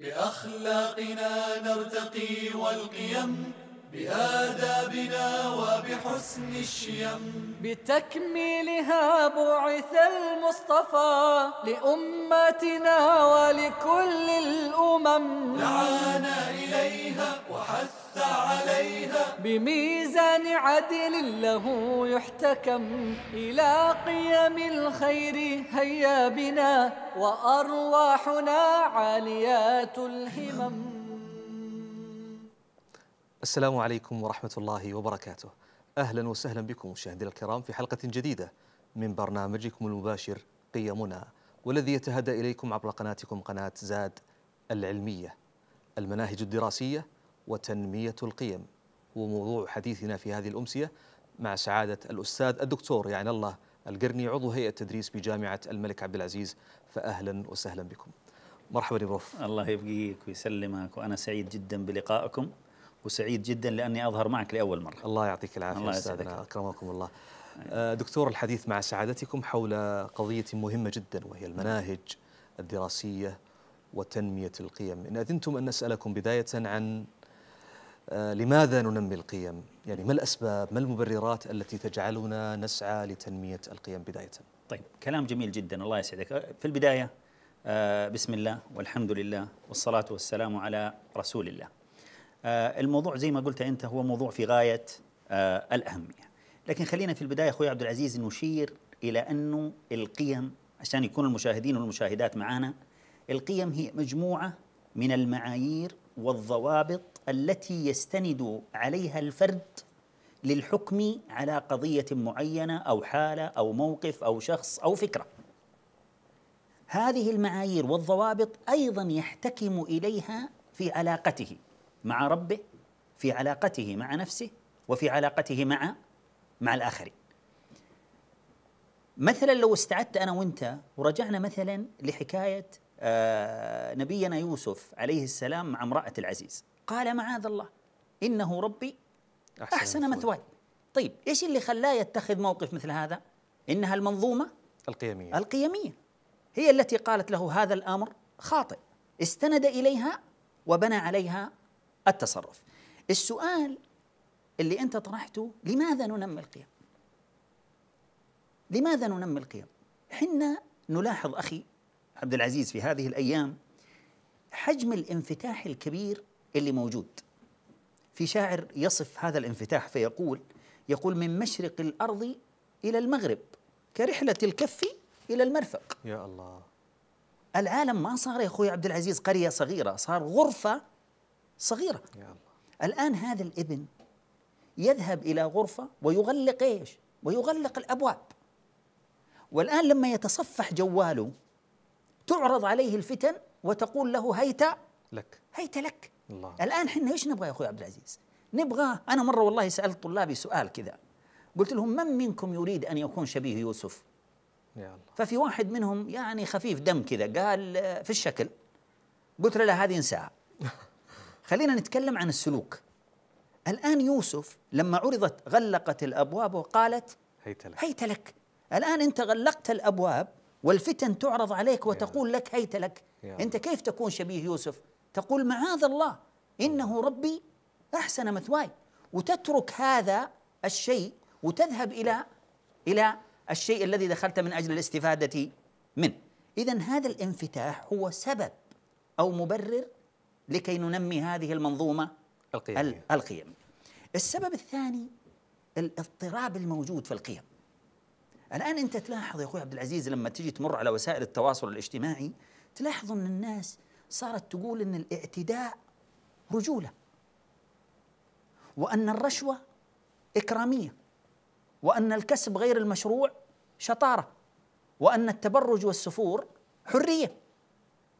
بأخلاقنا نرتقي والقيم بآدابنا وبحسن الشيم بتكميلها بعث المصطفى لأمتنا ولكل الأمم دعانا إليها وحث حث عليها بميزان عدل له يحتكم إلى قيم الخير هيا بنا وأرواحنا عاليات الهمم السلام عليكم ورحمة الله وبركاته أهلا وسهلا بكم مشاهدينا الكرام في حلقة جديدة من برنامجكم المباشر قيمنا والذي يتهدى إليكم عبر قناتكم قناة زاد العلمية المناهج الدراسية وتنمية القيم هو موضوع حديثنا في هذه الأمسية مع سعادة الأستاذ الدكتور يعني الله القرني عضو هيئة التدريس بجامعة الملك عبد العزيز فأهلا وسهلا بكم مرحبا يا بروف الله يبقيك ويسلمك وأنا سعيد جدا بلقائكم وسعيد جدا لأني أظهر معك لأول مرة الله يعطيك العافية الله أستاذنا أكرمكم الله آه، دكتور الحديث مع سعادتكم حول قضية مهمة جدا وهي المناهج الدراسية وتنمية القيم إن أذنتم أن نسألكم بداية عن آه، لماذا ننمي القيم؟ يعني ما الأسباب؟ ما المبررات التي تجعلنا نسعى لتنمية القيم بداية؟ طيب كلام جميل جدا الله يسعدك آه، في البداية آه، بسم الله والحمد لله والصلاة والسلام على رسول الله الموضوع زي ما قلت أنت هو موضوع في غاية الأهمية لكن خلينا في البداية أخوي عبد العزيز نشير إلى أنه القيم عشان يكون المشاهدين والمشاهدات معنا القيم هي مجموعة من المعايير والضوابط التي يستند عليها الفرد للحكم على قضية معينة أو حالة أو موقف أو شخص أو فكرة هذه المعايير والضوابط أيضا يحتكم إليها في علاقته مع ربه في علاقته مع نفسه وفي علاقته مع مع الآخرين مثلا لو استعدت أنا وأنت ورجعنا مثلا لحكاية آه، نبينا يوسف عليه السلام مع امرأة العزيز قال معاذ الله إنه ربي أحسن, أحسن مثواي طيب إيش اللي خلاه يتخذ موقف مثل هذا إنها المنظومة القيمية القيمية هي التي قالت له هذا الأمر خاطئ استند إليها وبنى عليها التصرف السؤال اللي أنت طرحته لماذا ننمي القيم لماذا ننمي القيم حنا نلاحظ أخي عبد العزيز في هذه الأيام حجم الانفتاح الكبير اللي موجود في شاعر يصف هذا الانفتاح فيقول يقول من مشرق الأرض إلى المغرب كرحلة الكف إلى المرفق يا الله العالم ما صار يا أخوي عبد العزيز قرية صغيرة صار غرفة صغيرة يا الله الآن هذا الابن يذهب إلى غرفة ويغلق إيش ويغلق الأبواب والآن لما يتصفح جواله تعرض عليه الفتن وتقول له هيت لك هيت لك الله. الآن حنا إيش نبغى يا أخوي عبد العزيز نبغى أنا مرة والله سألت طلابي سؤال كذا قلت لهم من منكم يريد أن يكون شبيه يوسف يا الله. ففي واحد منهم يعني خفيف دم كذا قال آه، في الشكل قلت له لا هذه انساها خلينا نتكلم عن السلوك الآن يوسف لما عرضت غلقت الأبواب وقالت هيت لك, هيت لك. الآن أنت غلقت الأبواب والفتن تعرض عليك وتقول لك هيت لك أنت كيف تكون شبيه يوسف تقول معاذ الله إنه ربي أحسن مثواي وتترك هذا الشيء وتذهب إلى إلى الشيء الذي دخلت من أجل الاستفادة منه إذا هذا الانفتاح هو سبب أو مبرر لكي ننمي هذه المنظومة القيمية, القيم. السبب الثاني الاضطراب الموجود في القيم الآن أنت تلاحظ يا أخوي عبد العزيز لما تجي تمر على وسائل التواصل الاجتماعي تلاحظ أن الناس صارت تقول ان الاعتداء رجوله وان الرشوه اكراميه وان الكسب غير المشروع شطاره وان التبرج والسفور حريه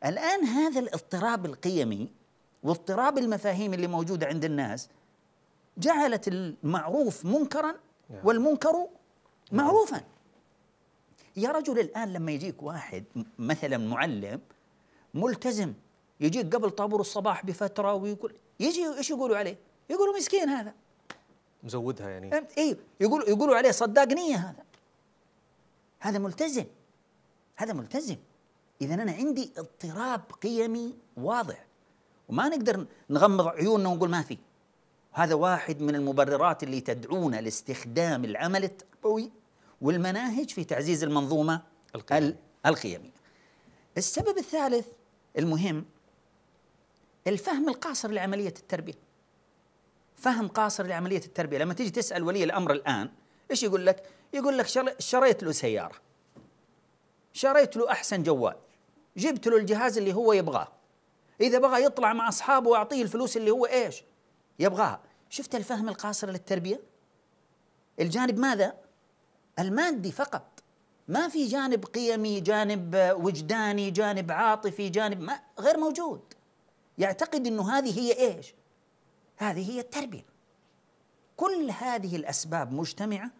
الان هذا الاضطراب القيمي واضطراب المفاهيم اللي موجوده عند الناس جعلت المعروف منكرا نعم. والمنكر نعم. معروفا يا رجل الان لما يجيك واحد مثلا معلم ملتزم يجيك قبل طابور الصباح بفتره ويقول يجي ايش يقولوا عليه؟ يقولوا مسكين هذا مزودها يعني اي يقول يقولوا عليه صداق نيه هذا هذا ملتزم هذا ملتزم اذا انا عندي اضطراب قيمي واضح وما نقدر نغمض عيوننا ونقول ما في هذا واحد من المبررات اللي تدعونا لاستخدام العمل التربوي والمناهج في تعزيز المنظومه القيميه, القيمية. السبب الثالث المهم الفهم القاصر لعملية التربية فهم قاصر لعملية التربية لما تيجي تسأل ولي الأمر الآن إيش يقول لك يقول لك شريت له سيارة شريت له أحسن جوال جبت له الجهاز اللي هو يبغاه إذا بغى يطلع مع أصحابه وأعطيه الفلوس اللي هو إيش يبغاها شفت الفهم القاصر للتربية الجانب ماذا المادي فقط ما في جانب قيمي جانب وجداني جانب عاطفي جانب ما غير موجود يعتقد انه هذه هي ايش هذه هي التربيه كل هذه الاسباب مجتمعه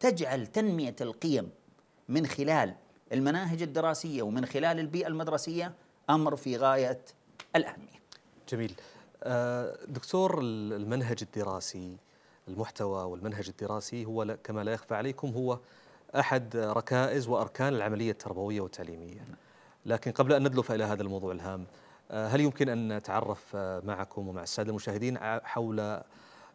تجعل تنميه القيم من خلال المناهج الدراسيه ومن خلال البيئه المدرسيه امر في غايه الاهميه جميل آه، دكتور المنهج الدراسي المحتوى والمنهج الدراسي هو كما لا يخفى عليكم هو أحد ركائز وأركان العملية التربوية والتعليمية لكن قبل أن ندلف إلى هذا الموضوع الهام آه، هل يمكن أن نتعرف آه، معكم ومع السادة المشاهدين حول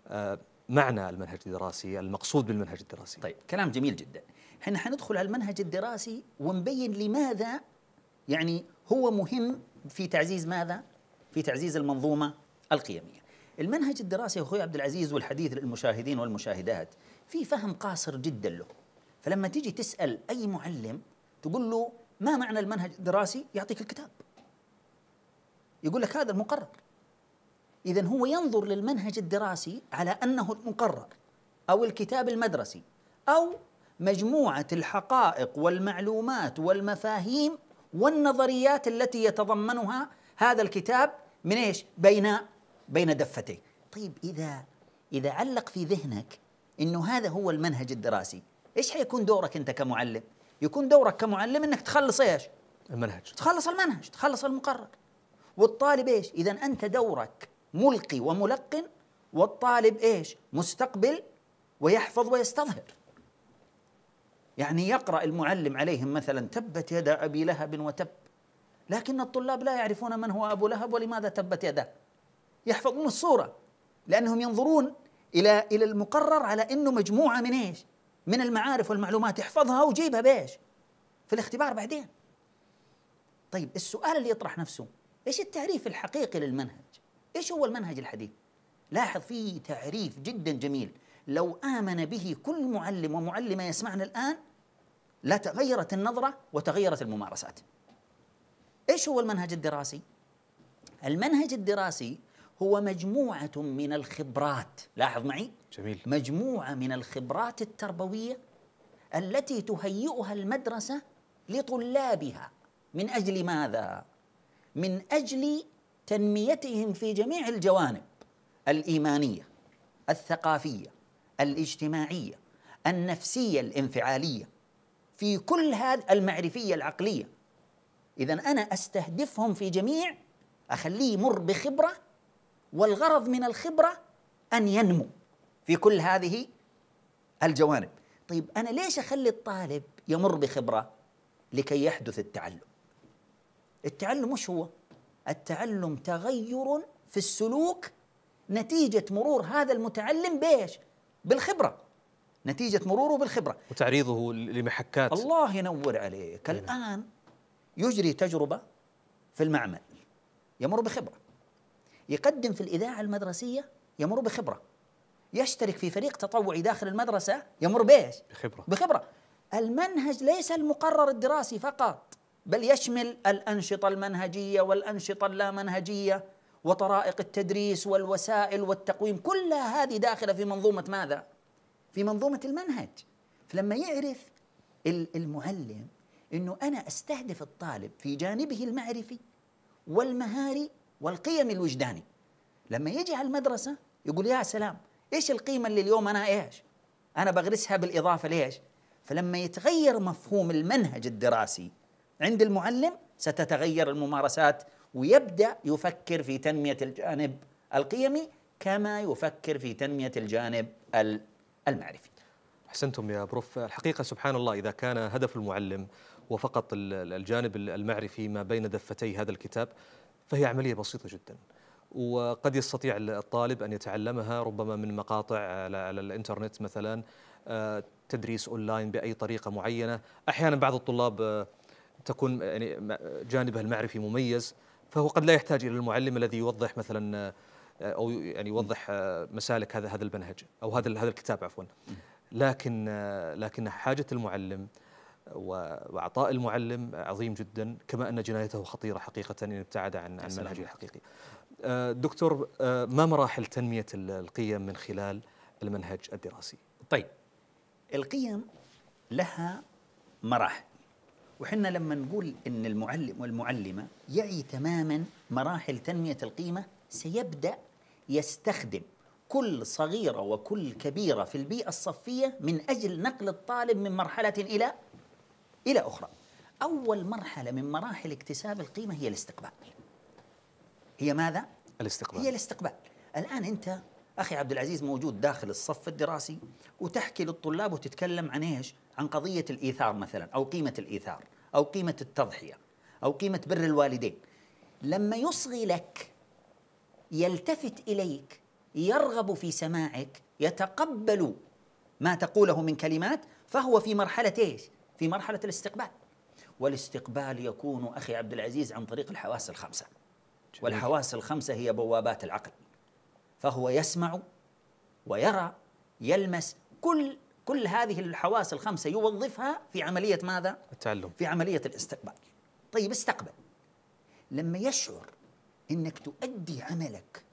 آه، معنى المنهج الدراسي المقصود بالمنهج الدراسي طيب كلام جميل جدا احنا حندخل على المنهج الدراسي ونبين لماذا يعني هو مهم في تعزيز ماذا؟ في تعزيز المنظومة القيمية المنهج الدراسي أخوي عبد العزيز والحديث للمشاهدين والمشاهدات في فهم قاصر جدا له فلما تيجي تسال اي معلم تقول له ما معنى المنهج الدراسي يعطيك الكتاب يقول لك هذا المقرر اذا هو ينظر للمنهج الدراسي على انه المقرر او الكتاب المدرسي او مجموعه الحقائق والمعلومات والمفاهيم والنظريات التي يتضمنها هذا الكتاب من ايش؟ بين بين دفتيه. طيب اذا اذا علق في ذهنك انه هذا هو المنهج الدراسي، ايش حيكون دورك انت كمعلم يكون دورك كمعلم انك تخلص ايش المنهج تخلص المنهج تخلص المقرر والطالب ايش اذا انت دورك ملقي وملقن والطالب ايش مستقبل ويحفظ ويستظهر يعني يقرا المعلم عليهم مثلا تبت يدا ابي لهب وتب لكن الطلاب لا يعرفون من هو ابو لهب ولماذا تبت يداه يحفظون الصوره لانهم ينظرون الى الى المقرر على انه مجموعه من ايش من المعارف والمعلومات احفظها وجيبها بايش؟ في الاختبار بعدين. طيب السؤال اللي يطرح نفسه ايش التعريف الحقيقي للمنهج؟ ايش هو المنهج الحديث؟ لاحظ في تعريف جدا جميل لو آمن به كل معلم ومعلمة يسمعنا الآن لتغيرت النظرة وتغيرت الممارسات. ايش هو المنهج الدراسي؟ المنهج الدراسي هو مجموعة من الخبرات لاحظ معي جميل مجموعة من الخبرات التربوية التي تهيئها المدرسة لطلابها من أجل ماذا؟ من أجل تنميتهم في جميع الجوانب الإيمانية الثقافية الاجتماعية النفسية الانفعالية في كل هذا المعرفية العقلية إذا أنا أستهدفهم في جميع أخليه يمر بخبرة والغرض من الخبرة أن ينمو في كل هذه الجوانب طيب أنا ليش أخلي الطالب يمر بخبرة لكي يحدث التعلم التعلم مش هو التعلم تغير في السلوك نتيجة مرور هذا المتعلم بإيش بالخبرة نتيجة مروره بالخبرة وتعريضه لمحكات الله ينور عليك نعم. الآن يجري تجربة في المعمل يمر بخبرة يقدم في الإذاعة المدرسية يمر بخبرة يشترك في فريق تطوعي داخل المدرسة يمر بإيش؟ بخبرة بخبرة المنهج ليس المقرر الدراسي فقط بل يشمل الأنشطة المنهجية والأنشطة اللامنهجية وطرائق التدريس والوسائل والتقويم كلها هذه داخلة في منظومة ماذا؟ في منظومة المنهج فلما يعرف المعلم أنه أنا أستهدف الطالب في جانبه المعرفي والمهاري والقيم الوجداني لما يجي على المدرسه يقول يا سلام ايش القيمه اللي اليوم انا ايش انا بغرسها بالاضافه ليش فلما يتغير مفهوم المنهج الدراسي عند المعلم ستتغير الممارسات ويبدا يفكر في تنميه الجانب القيمي كما يفكر في تنميه الجانب المعرفي احسنتم يا بروف الحقيقه سبحان الله اذا كان هدف المعلم وفقط الجانب المعرفي ما بين دفتي هذا الكتاب فهي عملية بسيطة جدا وقد يستطيع الطالب أن يتعلمها ربما من مقاطع على الإنترنت مثلا آه، تدريس أونلاين بأي طريقة معينة أحيانا بعض الطلاب آه، تكون يعني جانبها المعرفي مميز فهو قد لا يحتاج إلى المعلم الذي يوضح مثلا آه، أو يعني يوضح مسالك هذا هذا البنهج أو هذا هذا الكتاب عفوا لكن لكن حاجة المعلم وعطاء المعلم عظيم جدا كما أن جنايته خطيرة حقيقة إن ابتعد عن عن منهجه الحقيقي آه، دكتور آه، ما مراحل تنمية القيم من خلال المنهج الدراسي طيب القيم لها مراحل وحنا لما نقول ان المعلم والمعلمه يعي تماما مراحل تنميه القيمه سيبدا يستخدم كل صغيره وكل كبيره في البيئه الصفيه من اجل نقل الطالب من مرحله الى إلى أخرى أول مرحلة من مراحل اكتساب القيمة هي الاستقبال هي ماذا؟ الاستقبال هي الاستقبال الآن أنت أخي عبد العزيز موجود داخل الصف الدراسي وتحكي للطلاب وتتكلم عن إيش؟ عن قضية الإيثار مثلا أو قيمة الإيثار أو قيمة التضحية أو قيمة بر الوالدين لما يصغي لك يلتفت إليك يرغب في سماعك يتقبل ما تقوله من كلمات فهو في مرحلة إيش؟ في مرحلة الاستقبال والاستقبال يكون أخي عبد العزيز عن طريق الحواس الخمسة جميل. والحواس الخمسة هي بوابات العقل فهو يسمع ويرى يلمس كل كل هذه الحواس الخمسة يوظفها في عملية ماذا؟ التعلم في عملية الاستقبال طيب استقبل لما يشعر أنك تؤدي عملك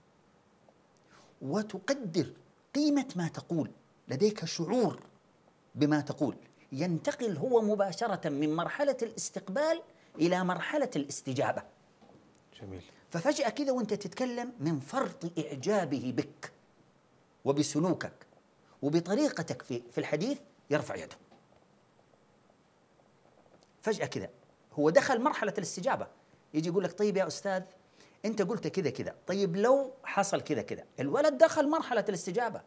وتقدر قيمة ما تقول لديك شعور بما تقول ينتقل هو مباشرة من مرحلة الاستقبال إلى مرحلة الاستجابة جميل ففجأة كذا وانت تتكلم من فرط إعجابه بك وبسلوكك وبطريقتك في, في الحديث يرفع يده فجأة كذا هو دخل مرحلة الاستجابة يجي يقول لك طيب يا أستاذ أنت قلت كذا كذا طيب لو حصل كذا كذا الولد دخل مرحلة الاستجابة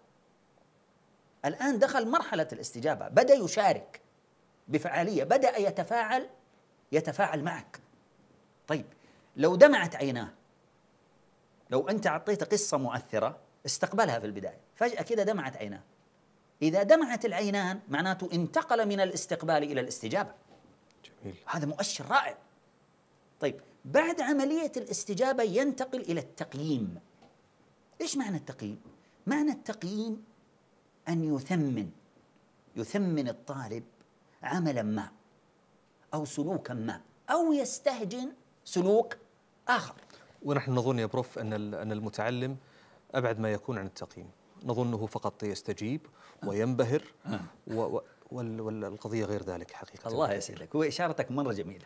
الآن دخل مرحلة الاستجابة بدأ يشارك بفعالية بدأ يتفاعل يتفاعل معك طيب لو دمعت عيناه لو أنت أعطيته قصة مؤثرة استقبلها في البداية فجأة كده دمعت عيناه إذا دمعت العينان معناته انتقل من الاستقبال إلى الاستجابة جميل. هذا مؤشر رائع طيب بعد عملية الاستجابة ينتقل إلى التقييم إيش معنى التقييم؟ معنى التقييم أن يثمن يثمن الطالب عملا ما أو سلوكا ما أو يستهجن سلوك آخر ونحن نظن يا بروف أن أن المتعلم أبعد ما يكون عن التقييم نظنه فقط يستجيب آه. وينبهر آه. و والقضية غير ذلك حقيقة الله يسعدك هو إشارتك مرة جميلة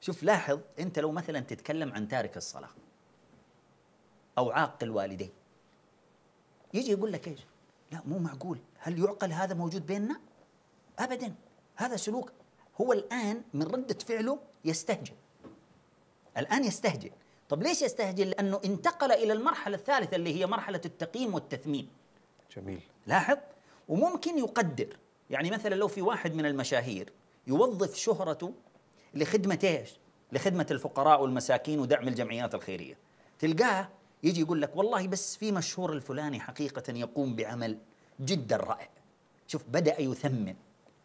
شوف لاحظ أنت لو مثلا تتكلم عن تارك الصلاة أو عاق الوالدين يجي يقول لك إيش لا مو معقول هل يعقل هذا موجود بيننا ابدا هذا سلوك هو الان من رده فعله يستهجن الان يستهجن طب ليش يستهجن لانه انتقل الى المرحله الثالثه اللي هي مرحله التقييم والتثمين جميل لاحظ وممكن يقدر يعني مثلا لو في واحد من المشاهير يوظف شهرته لخدمه ايش لخدمه الفقراء والمساكين ودعم الجمعيات الخيريه تلقاه يجي يقول لك والله بس في مشهور الفلاني حقيقة يقوم بعمل جدا رائع شوف بدأ يثمن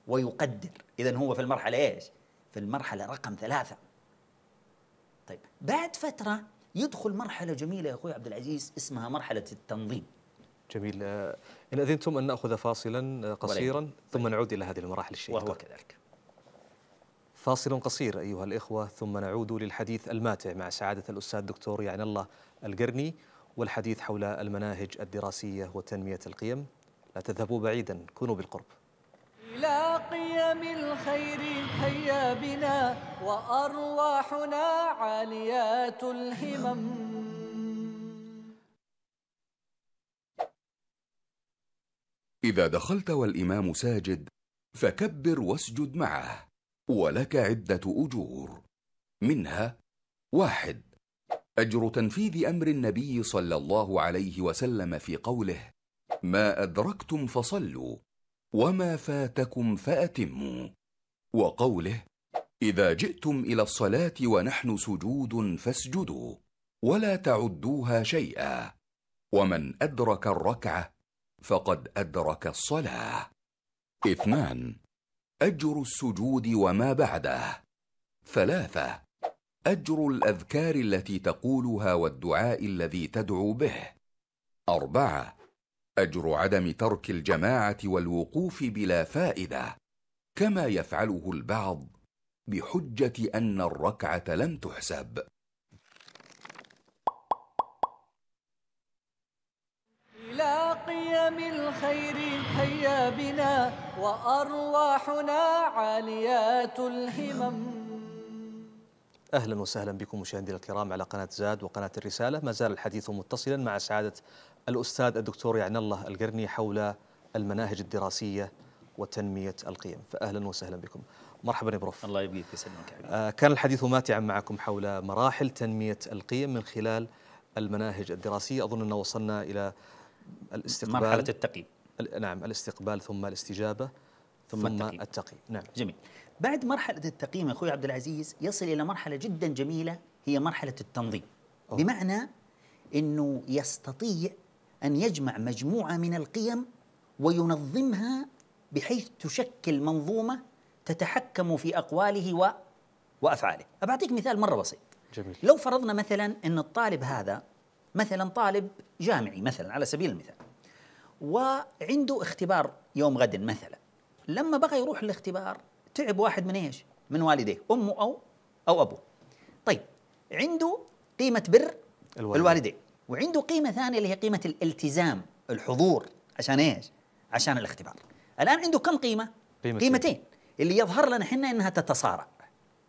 ويقدر إذا هو في المرحلة إيش في المرحلة رقم ثلاثة طيب بعد فترة يدخل مرحلة جميلة يا أخوي عبد العزيز اسمها مرحلة التنظيم جميل آه، إن أذنتم أن نأخذ فاصلا آه، قصيرا ثم طيب. نعود إلى هذه المراحل الشيقة وهو كذلك فاصل قصير أيها الإخوة ثم نعود للحديث الماتع مع سعادة الأستاذ الدكتور يعني الله القرني والحديث حول المناهج الدراسية وتنمية القيم لا تذهبوا بعيدا كونوا بالقرب إلى قيم الخير هيا بنا وأرواحنا عاليات الهمم إذا دخلت والإمام ساجد فكبر واسجد معه ولك عدة أجور منها واحد اجر تنفيذ امر النبي صلى الله عليه وسلم في قوله ما ادركتم فصلوا وما فاتكم فاتموا وقوله اذا جئتم الى الصلاه ونحن سجود فاسجدوا ولا تعدوها شيئا ومن ادرك الركعه فقد ادرك الصلاه اثنان اجر السجود وما بعده ثلاثه اجر الاذكار التي تقولها والدعاء الذي تدعو به اربعه اجر عدم ترك الجماعه والوقوف بلا فائده كما يفعله البعض بحجه ان الركعه لم تحسب إلى قيم الخير هيا بنا وأرواحنا عاليات الهمم أهلا وسهلا بكم مشاهدينا الكرام على قناة زاد وقناة الرسالة ما زال الحديث متصلا مع سعادة الأستاذ الدكتور يعن الله القرني حول المناهج الدراسية وتنمية القيم فأهلا وسهلا بكم مرحبا يا بروف الله يبقيك يسلمك آه كان الحديث ماتعا معكم حول مراحل تنمية القيم من خلال المناهج الدراسية أظن أن وصلنا إلى الاستقبال مرحلة التقييم نعم الاستقبال ثم الاستجابة ثم, ثم التقييم نعم جميل بعد مرحلة التقييم يا أخوي عبد العزيز يصل إلى مرحلة جدا جميلة هي مرحلة التنظيم أوه. بمعنى أنه يستطيع أن يجمع مجموعة من القيم وينظمها بحيث تشكل منظومة تتحكم في أقواله و... وأفعاله أبعطيك مثال مرة بسيط جميل. لو فرضنا مثلا أن الطالب هذا مثلا طالب جامعي مثلا على سبيل المثال وعنده اختبار يوم غد مثلا لما بغى يروح الاختبار تعب واحد من ايش؟ من والديه، امه او او ابوه. طيب عنده قيمه بر الوالدين, الوالدين. وعنده قيمه ثانيه اللي هي قيمه الالتزام، الحضور، عشان ايش؟ عشان الاختبار. الان عنده كم قيمه؟ قيمتين, قيمتين. اللي يظهر لنا احنا انها تتصارع.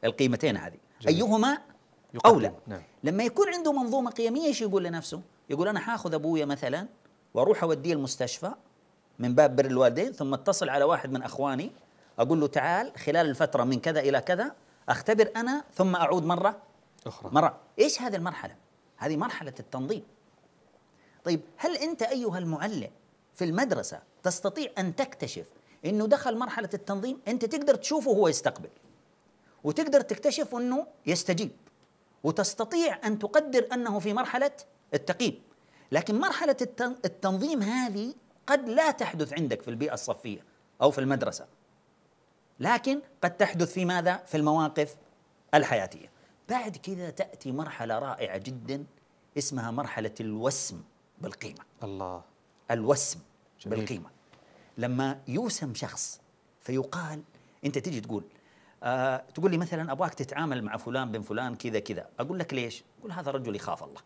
القيمتين هذه جميل. ايهما اولى؟ نعم. لما يكون عنده منظومه قيميه ايش يقول لنفسه؟ يقول انا حاخذ ابويا مثلا واروح اوديه المستشفى من باب بر الوالدين ثم اتصل على واحد من اخواني اقول له تعال خلال الفتره من كذا الى كذا اختبر انا ثم اعود مره اخرى مره ايش هذه المرحله هذه مرحله التنظيم طيب هل انت ايها المعلم في المدرسه تستطيع ان تكتشف انه دخل مرحله التنظيم انت تقدر تشوفه هو يستقبل وتقدر تكتشف انه يستجيب وتستطيع ان تقدر انه في مرحله التقييم لكن مرحله التنظيم هذه قد لا تحدث عندك في البيئه الصفيه او في المدرسه لكن قد تحدث في ماذا؟ في المواقف الحياتية بعد كذا تأتي مرحلة رائعة جدا اسمها مرحلة الوسم بالقيمة الله الوسم جميل. بالقيمة لما يوسم شخص فيقال أنت تيجي تقول آه تقول لي مثلا أبغاك تتعامل مع فلان بن فلان كذا كذا أقول لك ليش؟ أقول هذا رجل يخاف الله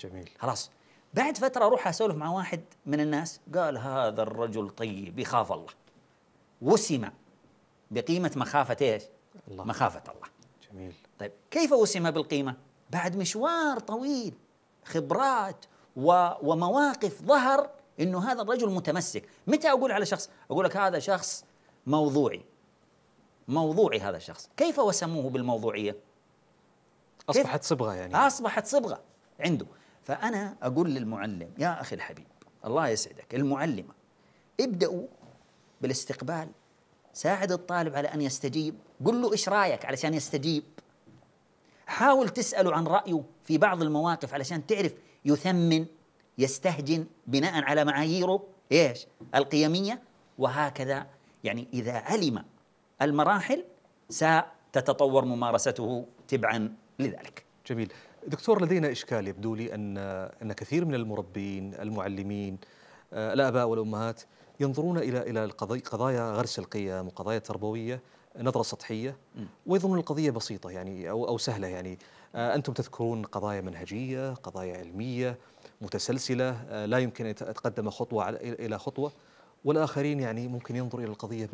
جميل خلاص بعد فترة أروح أسولف مع واحد من الناس قال هذا الرجل طيب يخاف الله وسم بقيمة مخافة إيش؟ الله. مخافة الله جميل طيب كيف وسم بالقيمة؟ بعد مشوار طويل خبرات و... ومواقف ظهر انه هذا الرجل متمسك، متى اقول على شخص؟ اقول لك هذا شخص موضوعي. موضوعي هذا الشخص، كيف وسموه بالموضوعيه؟ اصبحت صبغه يعني اصبحت صبغه عنده، فانا اقول للمعلم يا اخي الحبيب الله يسعدك، المعلمه ابداوا بالاستقبال ساعد الطالب على أن يستجيب قل له إيش رأيك علشان يستجيب حاول تسأله عن رأيه في بعض المواقف علشان تعرف يثمن يستهجن بناء على معاييره إيش القيمية وهكذا يعني إذا علم المراحل ستتطور ممارسته تبعا لذلك جميل دكتور لدينا إشكال يبدو لي أن أن كثير من المربين المعلمين آه، الآباء والأمهات ينظرون الى الى القضايا قضايا غرس القيم وقضايا تربويه نظره سطحيه ويظنون القضيه بسيطه يعني او او سهله يعني آه، انتم تذكرون قضايا منهجيه، قضايا علميه متسلسله آه، لا يمكن ان يتقدم خطوه الى خطوه والاخرين يعني ممكن ينظر الى القضيه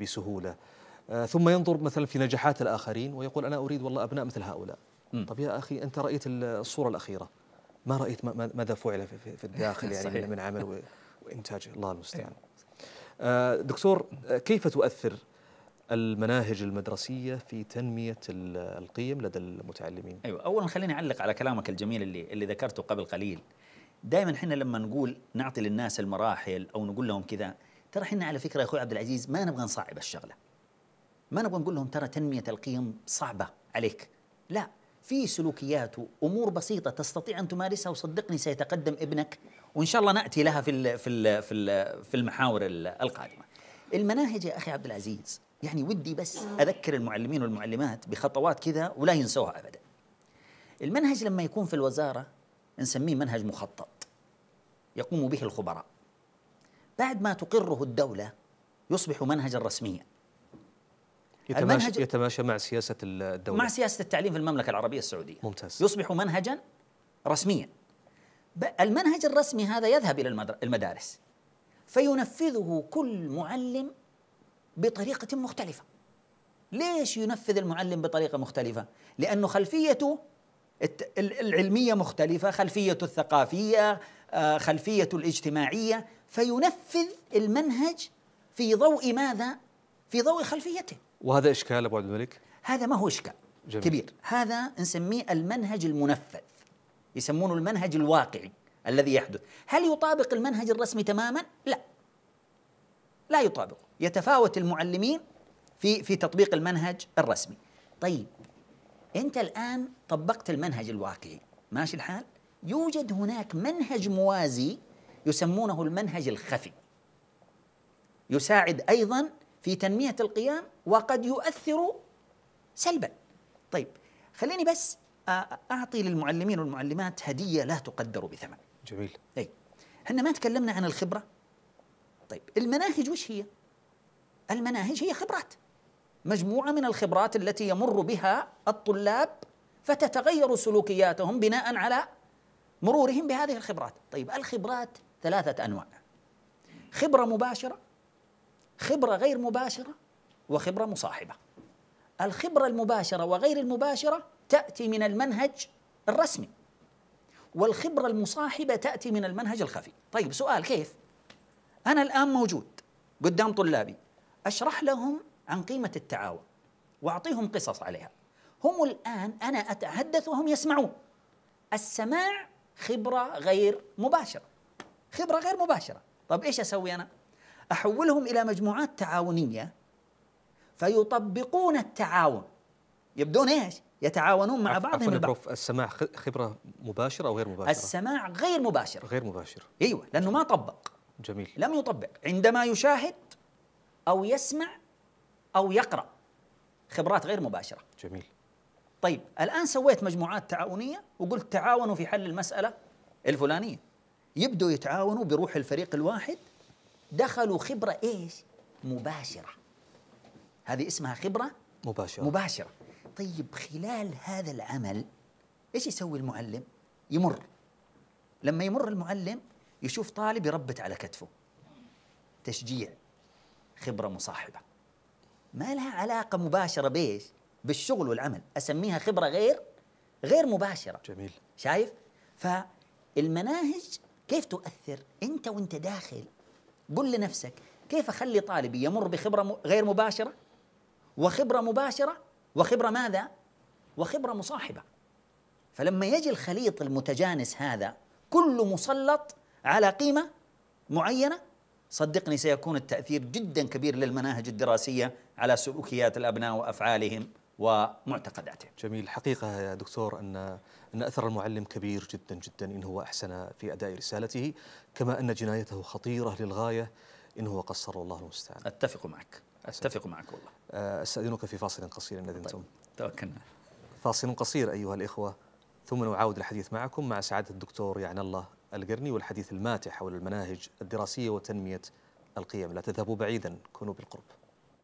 بسهوله آه، ثم ينظر مثلا في نجاحات الاخرين ويقول انا اريد والله ابناء مثل هؤلاء. طب يا اخي انت رايت الصوره الاخيره ما رايت ماذا فعل في الداخل يعني من عمل وإنتاجه إيه. الله المستعان دكتور آه، كيف تؤثر المناهج المدرسية في تنمية القيم لدى المتعلمين أيوة أولا خليني أعلق على كلامك الجميل اللي, اللي ذكرته قبل قليل دائما احنا لما نقول نعطي للناس المراحل أو نقول لهم كذا ترى احنا على فكرة يا أخوي عبد العزيز ما نبغى نصعب الشغلة ما نبغى نقول لهم ترى تنمية القيم صعبة عليك لا في سلوكيات وأمور بسيطة تستطيع أن تمارسها وصدقني سيتقدم ابنك وان شاء الله ناتي لها في ال في ال في, ال في المحاور القادمه. المناهج يا اخي عبد العزيز يعني ودي بس اذكر المعلمين والمعلمات بخطوات كذا ولا ينسوها ابدا. المنهج لما يكون في الوزاره نسميه منهج مخطط. يقوم به الخبراء. بعد ما تقره الدوله يصبح منهجا رسميا. يتماشى, يتماشى مع سياسه الدوله مع سياسه التعليم في المملكه العربيه السعوديه. ممتاز. يصبح منهجا رسميا. المنهج الرسمي هذا يذهب إلى المدارس فينفذه كل معلم بطريقة مختلفة ليش ينفذ المعلم بطريقة مختلفة؟ لأنه خلفيته العلمية مختلفة خلفية الثقافية آه، خلفية الاجتماعية فينفذ المنهج في ضوء ماذا؟ في ضوء خلفيته وهذا إشكال أبو عبد الملك؟ هذا ما هو إشكال جميل. كبير هذا نسميه المنهج المنفذ يسمونه المنهج الواقعي الذي يحدث هل يطابق المنهج الرسمي تماما؟ لا لا يطابق يتفاوت المعلمين في في تطبيق المنهج الرسمي طيب انت الان طبقت المنهج الواقعي ماشي الحال يوجد هناك منهج موازي يسمونه المنهج الخفي يساعد ايضا في تنميه القيام وقد يؤثر سلبا طيب خليني بس اعطي للمعلمين والمعلمات هديه لا تقدر بثمن جميل اي احنا ما تكلمنا عن الخبره طيب المناهج وش هي المناهج هي خبرات مجموعه من الخبرات التي يمر بها الطلاب فتتغير سلوكياتهم بناء على مرورهم بهذه الخبرات طيب الخبرات ثلاثه انواع خبره مباشره خبره غير مباشره وخبره مصاحبه الخبره المباشره وغير المباشره تأتي من المنهج الرسمي والخبرة المصاحبة تأتي من المنهج الخفي طيب سؤال كيف؟ أنا الآن موجود قدام طلابي أشرح لهم عن قيمة التعاون وأعطيهم قصص عليها هم الآن أنا أتحدث وهم يسمعون السماع خبرة غير مباشرة خبرة غير مباشرة طب إيش أسوي أنا؟ أحولهم إلى مجموعات تعاونية فيطبقون التعاون يبدون إيش؟ يتعاونون مع بعضهم البعض بروف السماع خبره مباشره او غير مباشره؟ السماع غير مباشر غير مباشر ايوه لانه ما طبق جميل لم يطبق عندما يشاهد او يسمع او يقرا خبرات غير مباشره جميل طيب الان سويت مجموعات تعاونيه وقلت تعاونوا في حل المساله الفلانيه يبدوا يتعاونوا بروح الفريق الواحد دخلوا خبره ايش؟ مباشره هذه اسمها خبره مباشره مباشره طيب خلال هذا العمل ايش يسوي المعلم؟ يمر لما يمر المعلم يشوف طالب يربت على كتفه تشجيع خبرة مصاحبة ما لها علاقة مباشرة بإيش؟ بالشغل والعمل أسميها خبرة غير غير مباشرة جميل شايف؟ فالمناهج كيف تؤثر؟ أنت وأنت داخل قل لنفسك كيف أخلي طالبي يمر بخبرة غير مباشرة وخبرة مباشرة وخبرة ماذا؟ وخبرة مصاحبة فلما يجي الخليط المتجانس هذا كله مسلط على قيمة معينة صدقني سيكون التأثير جدا كبير للمناهج الدراسية على سلوكيات الأبناء وأفعالهم ومعتقداتهم جميل حقيقة يا دكتور أن أن أثر المعلم كبير جدا جدا إن هو أحسن في أداء رسالته كما أن جنايته خطيرة للغاية إن هو قصر الله المستعان أتفق معك أتفق معك والله آه، أستأذنك في فاصل قصير إن أذنتم طيب. توكلنا فاصل قصير أيها الإخوة ثم نعاود الحديث معكم مع سعادة الدكتور يعن الله القرني والحديث الماتع حول المناهج الدراسية وتنمية القيم لا تذهبوا بعيدا كونوا بالقرب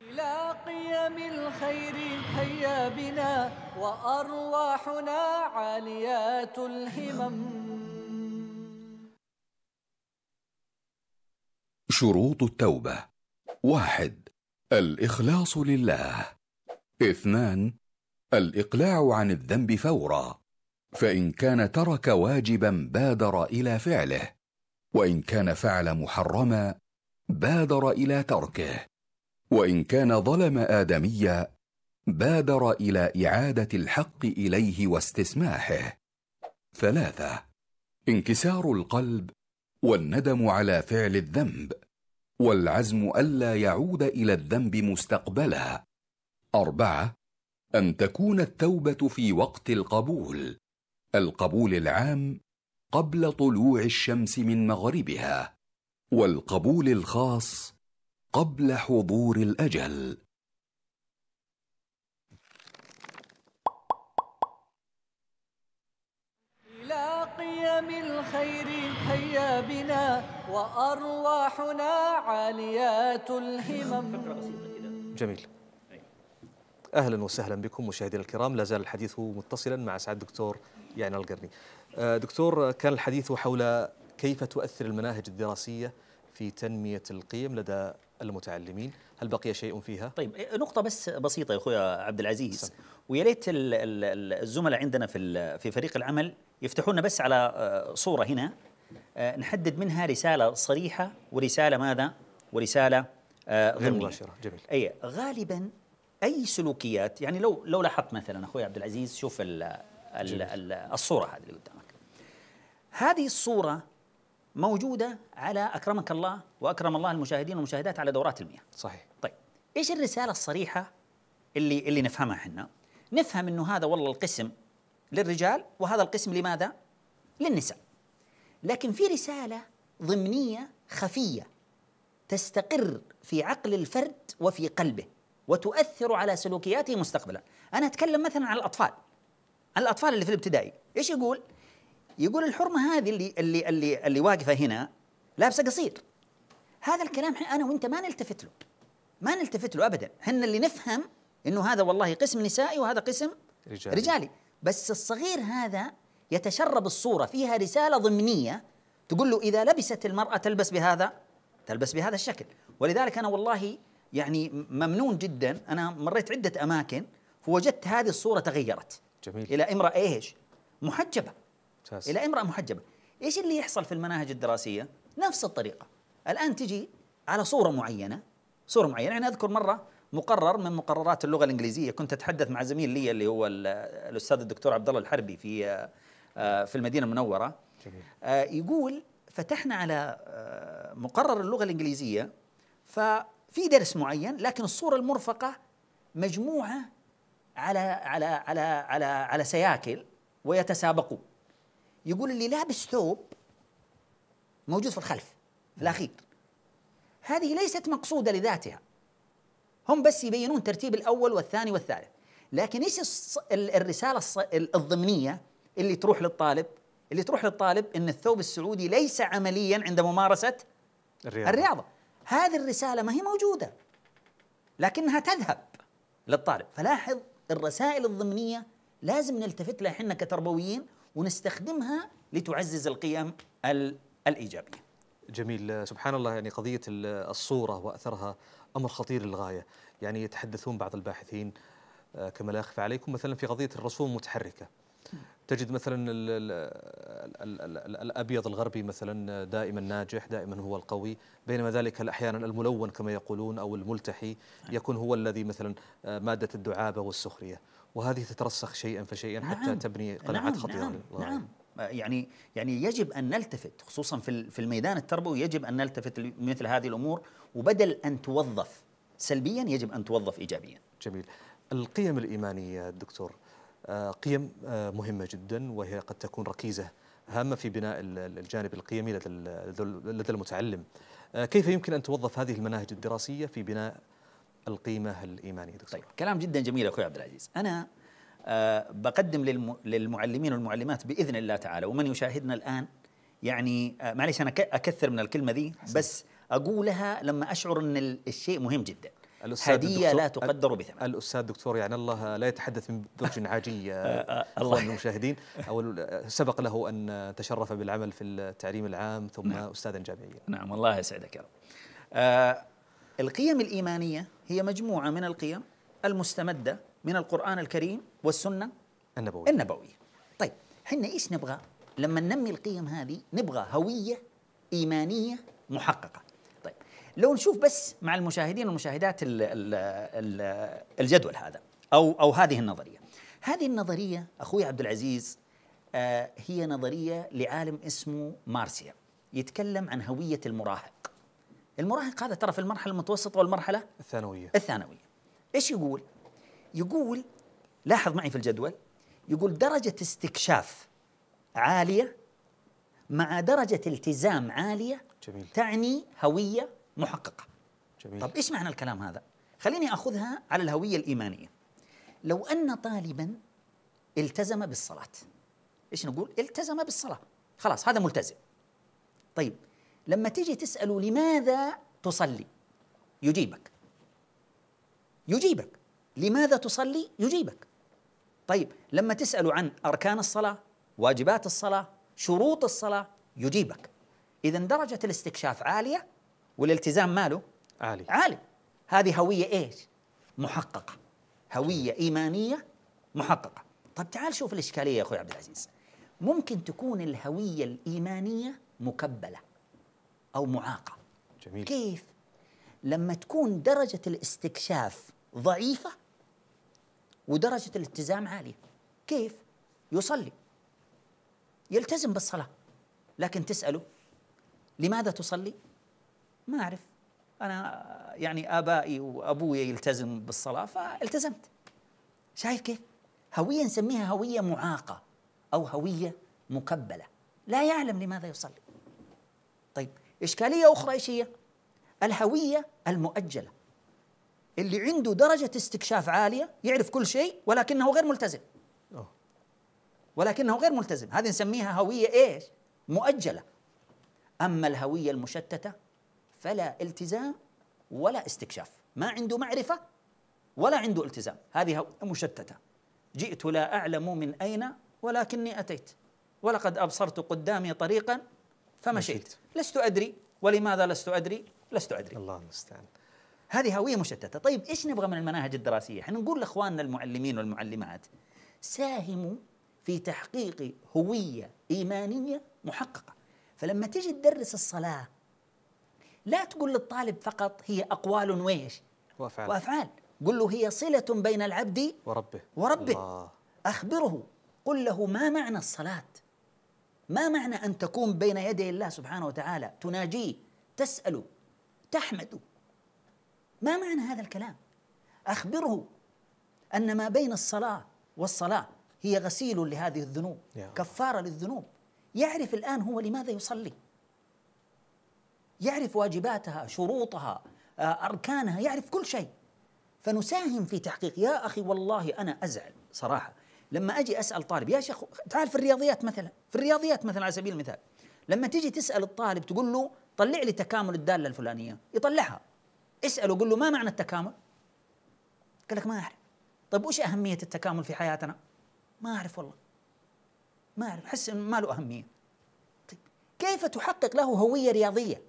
إلى قيم الخير هيا بنا وأرواحنا عاليات الهمم شروط التوبة واحد الإخلاص لله اثنان الإقلاع عن الذنب فورا فإن كان ترك واجبا بادر إلى فعله وإن كان فعل محرما بادر إلى تركه وإن كان ظلم آدميا بادر إلى إعادة الحق إليه واستسماحه ثلاثة انكسار القلب والندم على فعل الذنب والعزم ألا يعود إلى الذنب مستقبلا أربعة أن تكون التوبة في وقت القبول القبول العام قبل طلوع الشمس من مغربها والقبول الخاص قبل حضور الأجل قيم الخير حيا بنا وأرواحنا عاليات الهمم جميل اهلا وسهلا بكم مشاهدينا الكرام لا زال الحديث متصلا مع سعد الدكتور يعنى القرني آه، دكتور كان الحديث حول كيف تؤثر المناهج الدراسيه في تنميه القيم لدى المتعلمين هل بقي شيء فيها طيب إيه، نقطه بس بسيطه يا اخويا عبد العزيز ويا ريت الزملاء عندنا في في فريق العمل يفتحون بس على آه، صورة هنا آه، نحدد منها رسالة صريحة ورسالة ماذا؟ ورسالة آه، غير مباشرة جميل أي غالبا أي سلوكيات يعني لو لو لاحظت مثلا أخوي عبد العزيز شوف الـ الـ الـ الصورة هذه اللي قدامك هذه الصورة موجودة على أكرمك الله وأكرم الله المشاهدين والمشاهدات على دورات المياه صحيح طيب إيش الرسالة الصريحة اللي اللي نفهمها احنا؟ نفهم إنه هذا والله القسم للرجال وهذا القسم لماذا؟ للنساء لكن في رسالة ضمنية خفية تستقر في عقل الفرد وفي قلبه وتؤثر على سلوكياته مستقبلا أنا أتكلم مثلا عن الأطفال عن الأطفال اللي في الابتدائي إيش يقول؟ يقول الحرمة هذه اللي اللي اللي, اللي واقفة هنا لابسة قصير هذا الكلام أنا وأنت ما نلتفت له ما نلتفت له أبدا احنا اللي نفهم أنه هذا والله قسم نسائي وهذا قسم رجالي, رجالي. بس الصغير هذا يتشرب الصورة فيها رسالة ضمنية تقول له إذا لبست المرأة تلبس بهذا تلبس بهذا الشكل ولذلك أنا والله يعني ممنون جدا أنا مريت عدة أماكن فوجدت هذه الصورة تغيرت جميل. إلى امرأة إيش محجبة ممتاز. إلى امرأة محجبة إيش اللي يحصل في المناهج الدراسية نفس الطريقة الآن تجي على صورة معينة صورة معينة يعني أذكر مرة مقرر من مقررات اللغه الانجليزيه كنت اتحدث مع زميل لي اللي هو الاستاذ الدكتور عبد الله الحربي في آه، في المدينه المنوره جميل. آه، يقول فتحنا على آه، مقرر اللغه الانجليزيه ففي درس معين لكن الصوره المرفقه مجموعه على على على على على سياكل ويتسابقون يقول اللي لابس ثوب موجود في الخلف في الاخير هذه ليست مقصوده لذاتها هم بس يبينون ترتيب الأول والثاني والثالث لكن إيش الرسالة الضمنية اللي تروح للطالب اللي تروح للطالب إن الثوب السعودي ليس عمليا عند ممارسة الرياضة, الرياضة. هذه الرسالة ما هي موجودة لكنها تذهب للطالب فلاحظ الرسائل الضمنية لازم نلتفت لها احنا كتربويين ونستخدمها لتعزز القيم الإيجابية جميل سبحان الله يعني قضية الصورة وأثرها امر خطير للغايه يعني يتحدثون بعض الباحثين آه، كما لا يخفى عليكم مثلا في قضيه الرسوم المتحركه تجد مثلا الابيض الغربي مثلا دائما ناجح دائما هو القوي بينما ذلك احيانا الملون كما يقولون او الملتحي نعم. يكون هو الذي مثلا آه، ماده الدعابه والسخريه وهذه تترسخ شيئا فشيئا حتى نعم تبني قناعات نعم خطيره نعم, نعم يعني يعني يجب ان نلتفت خصوصا في في الميدان التربوي يجب ان نلتفت مثل هذه الامور وبدل ان توظف سلبيا يجب ان توظف ايجابيا. جميل. القيم الايمانيه دكتور آه، قيم آه، مهمه جدا وهي قد تكون ركيزه هامه في بناء الجانب القيمي لدى المتعلم. آه، كيف يمكن ان توظف هذه المناهج الدراسيه في بناء القيمه الايمانيه دكتور؟ طيب كلام جدا جميل اخوي عبد العزيز. انا آه، بقدم للمعلمين والمعلمات باذن الله تعالى ومن يشاهدنا الان يعني آه، معلش انا اكثر من الكلمه ذي بس اقولها لما اشعر ان الشيء مهم جدا هدية لا تقدر بثمن الأستاذ دكتور يعني الله لا يتحدث من برج عاجي آه، الله المشاهدين أو سبق له أن تشرف بالعمل في التعليم العام ثم نعم. أستاذا جامعيا نعم الله يسعدك يا رب آه القيم الإيمانية هي مجموعة من القيم المستمدة من القرآن الكريم والسنة النبوية النبوية طيب حنا إيش نبغى لما ننمي القيم هذه نبغى هوية إيمانية محققة طيب لو نشوف بس مع المشاهدين والمشاهدات الـ الـ الـ الجدول هذا أو, أو هذه النظرية هذه النظرية أخوي عبد العزيز آه هي نظرية لعالم اسمه مارسيا يتكلم عن هوية المراهق المراهق هذا ترى في المرحلة المتوسطة والمرحلة الثانوية الثانوية ايش يقول؟ يقول لاحظ معي في الجدول يقول درجة استكشاف عالية مع درجة التزام عالية جميل. تعني هوية محققة جميل. طب إيش معنى الكلام هذا؟ خليني أخذها على الهوية الإيمانية لو أن طالبا التزم بالصلاة إيش نقول؟ التزم بالصلاة خلاص هذا ملتزم طيب لما تيجي تسأله لماذا تصلي يجيبك يجيبك لماذا تصلي يجيبك طيب لما تسأل عن أركان الصلاة واجبات الصلاة شروط الصلاة يجيبك إذا درجة الاستكشاف عالية والالتزام ماله عالي عالي هذه هوية إيش محققة هوية إيمانية محققة طب تعال شوف الإشكالية يا أخوي عبد العزيز ممكن تكون الهوية الإيمانية مكبلة أو معاقة جميل كيف؟ لما تكون درجة الاستكشاف ضعيفة ودرجة الالتزام عالية كيف؟ يصلي يلتزم بالصلاة لكن تسأله لماذا تصلي؟ ما أعرف أنا يعني آبائي وأبوي يلتزم بالصلاة فالتزمت شايف كيف؟ هوية نسميها هوية معاقة أو هوية مقبلة لا يعلم لماذا يصلي طيب إشكالية أخرى إيش هي؟ الهوية المؤجلة اللي عنده درجة استكشاف عالية يعرف كل شيء ولكنه غير ملتزم ولكنه غير ملتزم هذه نسميها هوية إيش مؤجلة أما الهوية المشتتة فلا التزام ولا استكشاف ما عنده معرفة ولا عنده التزام هذه مشتتة جئت لا أعلم من أين ولكني أتيت ولقد أبصرت قدامي طريقا فمشيت مشيت. لست أدري ولماذا لست أدري لست أدري الله المستعان هذه هويه مشتته طيب ايش نبغى من المناهج الدراسيه احنا نقول لاخواننا المعلمين والمعلمات ساهموا في تحقيق هويه ايمانيه محققه فلما تيجي تدرس الصلاه لا تقول للطالب فقط هي اقوال وايش وافعال وافعال قل له هي صله بين العبد وربه وربه الله. اخبره قل له ما معنى الصلاه ما معنى ان تكون بين يدي الله سبحانه وتعالى تناجيه تساله تحمده ما معنى هذا الكلام أخبره أن ما بين الصلاة والصلاة هي غسيل لهذه الذنوب كفارة للذنوب يعرف الآن هو لماذا يصلي يعرف واجباتها شروطها آه، أركانها يعرف كل شيء فنساهم في تحقيق يا أخي والله أنا أزعل صراحة لما أجي أسأل طالب يا شيخ تعال في الرياضيات مثلا في الرياضيات مثلا على سبيل المثال لما تجي تسأل الطالب تقول له طلع لي تكامل الدالة الفلانية يطلعها اساله قل له ما معنى التكامل؟ قال لك ما اعرف طيب وش اهميه التكامل في حياتنا؟ ما اعرف والله ما اعرف احس انه ما له اهميه طيب كيف تحقق له هويه رياضيه؟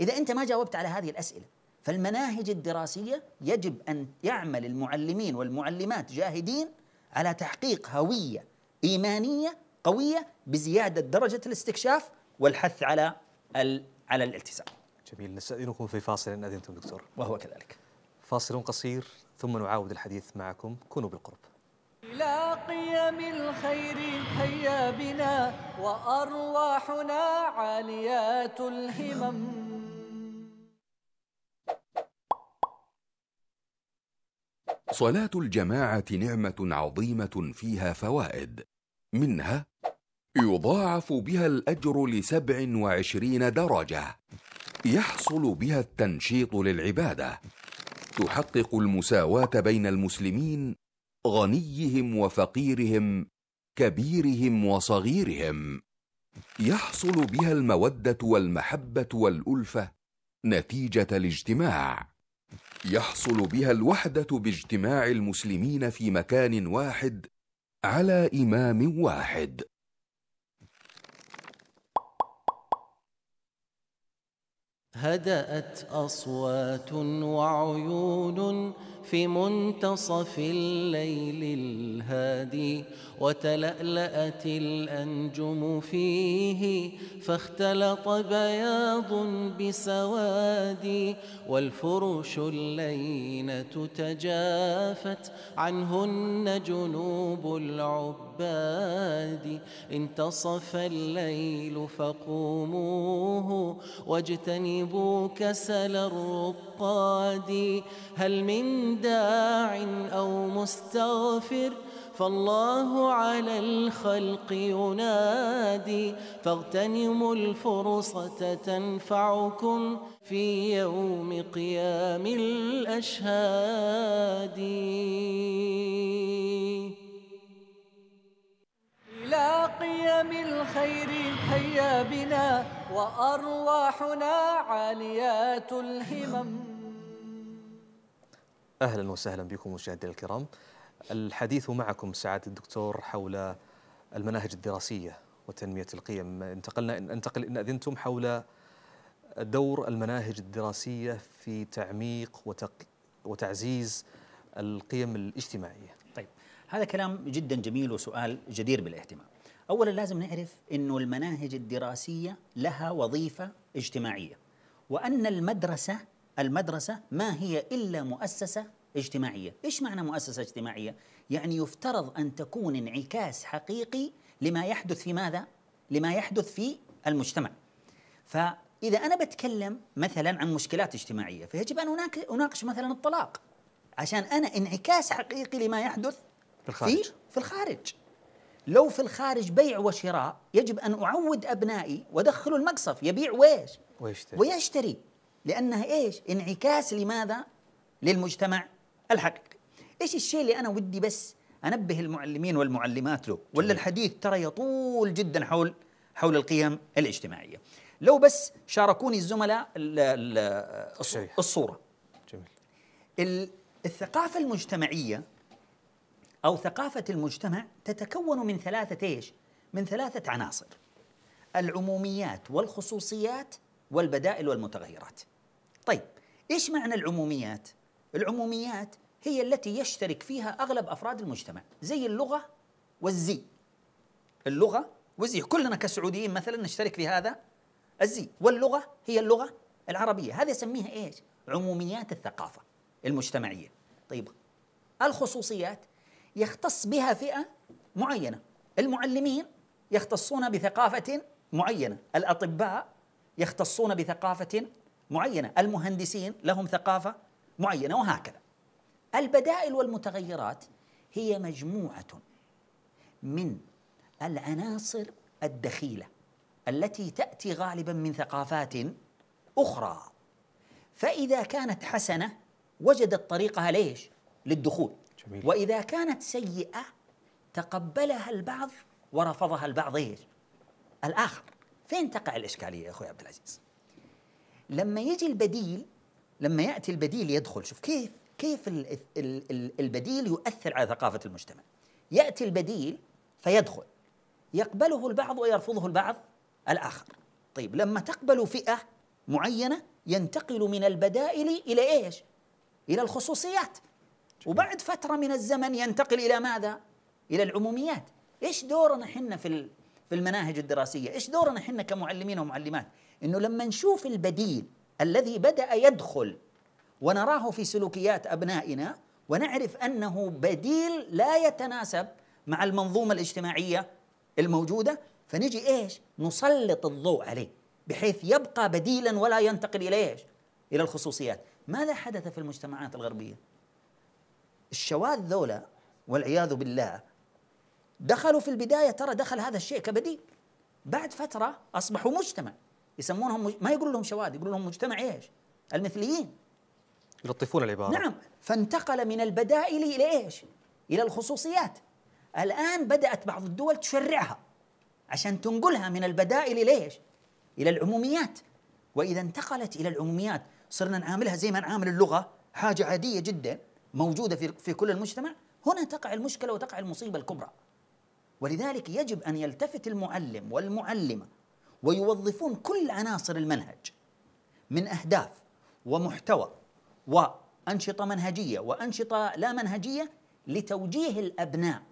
اذا انت ما جاوبت على هذه الاسئله فالمناهج الدراسيه يجب ان يعمل المعلمين والمعلمات جاهدين على تحقيق هويه ايمانيه قويه بزياده درجه الاستكشاف والحث على على الالتزام جميل نستأذنكم في فاصل إن أذنتم دكتور وهو كذلك فاصل قصير ثم نعاود الحديث معكم كونوا بالقرب إلى قيم الخير هيا بنا وأرواحنا عاليات الهمم صلاة الجماعة نعمة عظيمة فيها فوائد منها يضاعف بها الأجر لسبع وعشرين درجة يحصل بها التنشيط للعباده تحقق المساواه بين المسلمين غنيهم وفقيرهم كبيرهم وصغيرهم يحصل بها الموده والمحبه والالفه نتيجه الاجتماع يحصل بها الوحده باجتماع المسلمين في مكان واحد على امام واحد هدأت أصوات وعيون في منتصف الليل الهادي وتلألأت الأنجم فيه فاختلط بياض بسواد والفرش اللينة تجافت عنهن جنوب العب عبادي انتصف الليل فقوموه واجتنبوا كسل الرقاد هل من داع أو مستغفر فالله على الخلق ينادي فاغتنموا الفرصة تنفعكم في يوم قيام الأشهاد إلى قيم الخير هيا بنا وأرواحنا عاليات الهمم أهلا وسهلا بكم مشاهدينا الكرام الحديث معكم سعادة الدكتور حول المناهج الدراسية وتنمية القيم انتقلنا إن انتقل إن أذنتم حول دور المناهج الدراسية في تعميق وتعزيز القيم الاجتماعية هذا كلام جدا جميل وسؤال جدير بالاهتمام أولا لازم نعرف أنه المناهج الدراسية لها وظيفة اجتماعية وأن المدرسة المدرسة ما هي إلا مؤسسة اجتماعية إيش معنى مؤسسة اجتماعية؟ يعني يفترض أن تكون انعكاس حقيقي لما يحدث في ماذا؟ لما يحدث في المجتمع فإذا أنا بتكلم مثلا عن مشكلات اجتماعية فيجب أن أناقش مثلا الطلاق عشان أنا انعكاس حقيقي لما يحدث في الخارج في, في الخارج لو في الخارج بيع وشراء يجب أن أعود أبنائي وأدخله المقصف يبيع ويش ويشتري, ويشتري لأنها إيش انعكاس لماذا للمجتمع الحقيقي إيش الشيء اللي أنا ودي بس أنبه المعلمين والمعلمات له ولا الحديث ترى يطول جدا حول حول القيم الاجتماعية لو بس شاركوني الزملاء الصورة جميل الثقافة المجتمعية أو ثقافة المجتمع تتكون من ثلاثة إيش؟ من ثلاثة عناصر العموميات والخصوصيات والبدائل والمتغيرات طيب إيش معنى العموميات؟ العموميات هي التي يشترك فيها أغلب أفراد المجتمع زي اللغة والزي اللغة والزي كلنا كسعوديين مثلا نشترك في هذا الزي واللغة هي اللغة العربية هذا يسميها إيش؟ عموميات الثقافة المجتمعية طيب الخصوصيات يختص بها فئه معينه المعلمين يختصون بثقافه معينه الاطباء يختصون بثقافه معينه المهندسين لهم ثقافه معينه وهكذا البدائل والمتغيرات هي مجموعه من العناصر الدخيله التي تاتي غالبا من ثقافات اخرى فاذا كانت حسنه وجدت طريقها ليش للدخول جميل. وإذا كانت سيئة تقبلها البعض ورفضها البعض إيش؟ الآخر فين تقع الإشكالية يا أخوي عبد العزيز لما يجي البديل لما يأتي البديل يدخل شوف كيف كيف البديل يؤثر على ثقافة المجتمع يأتي البديل فيدخل يقبله البعض ويرفضه البعض الآخر طيب لما تقبل فئة معينة ينتقل من البدائل إلى إيش؟ إلى الخصوصيات وبعد فتره من الزمن ينتقل الى ماذا؟ الى العموميات ايش دورنا احنا في في المناهج الدراسيه؟ ايش دورنا احنا كمعلمين ومعلمات؟ انه لما نشوف البديل الذي بدا يدخل ونراه في سلوكيات ابنائنا ونعرف انه بديل لا يتناسب مع المنظومه الاجتماعيه الموجوده فنجي ايش؟ نسلط الضوء عليه بحيث يبقى بديلا ولا ينتقل الى ايش؟ الى الخصوصيات، ماذا حدث في المجتمعات الغربيه؟ الشواذ ذولا والعياذ بالله دخلوا في البداية ترى دخل هذا الشيء كبديل بعد فترة أصبحوا مجتمع يسمونهم مج... ما يقول لهم شواذ يقول لهم مجتمع إيش المثليين يلطفون العبارة نعم فانتقل من البدائل إلى إيش إلى الخصوصيات الآن بدأت بعض الدول تشرعها عشان تنقلها من البدائل إلى إيش إلى العموميات وإذا انتقلت إلى العموميات صرنا نعاملها زي ما نعامل اللغة حاجة عادية جدا موجودة في, في كل المجتمع هنا تقع المشكلة وتقع المصيبة الكبرى ولذلك يجب أن يلتفت المعلم والمعلمة ويوظفون كل عناصر المنهج من أهداف ومحتوى وأنشطة منهجية وأنشطة لا منهجية لتوجيه الأبناء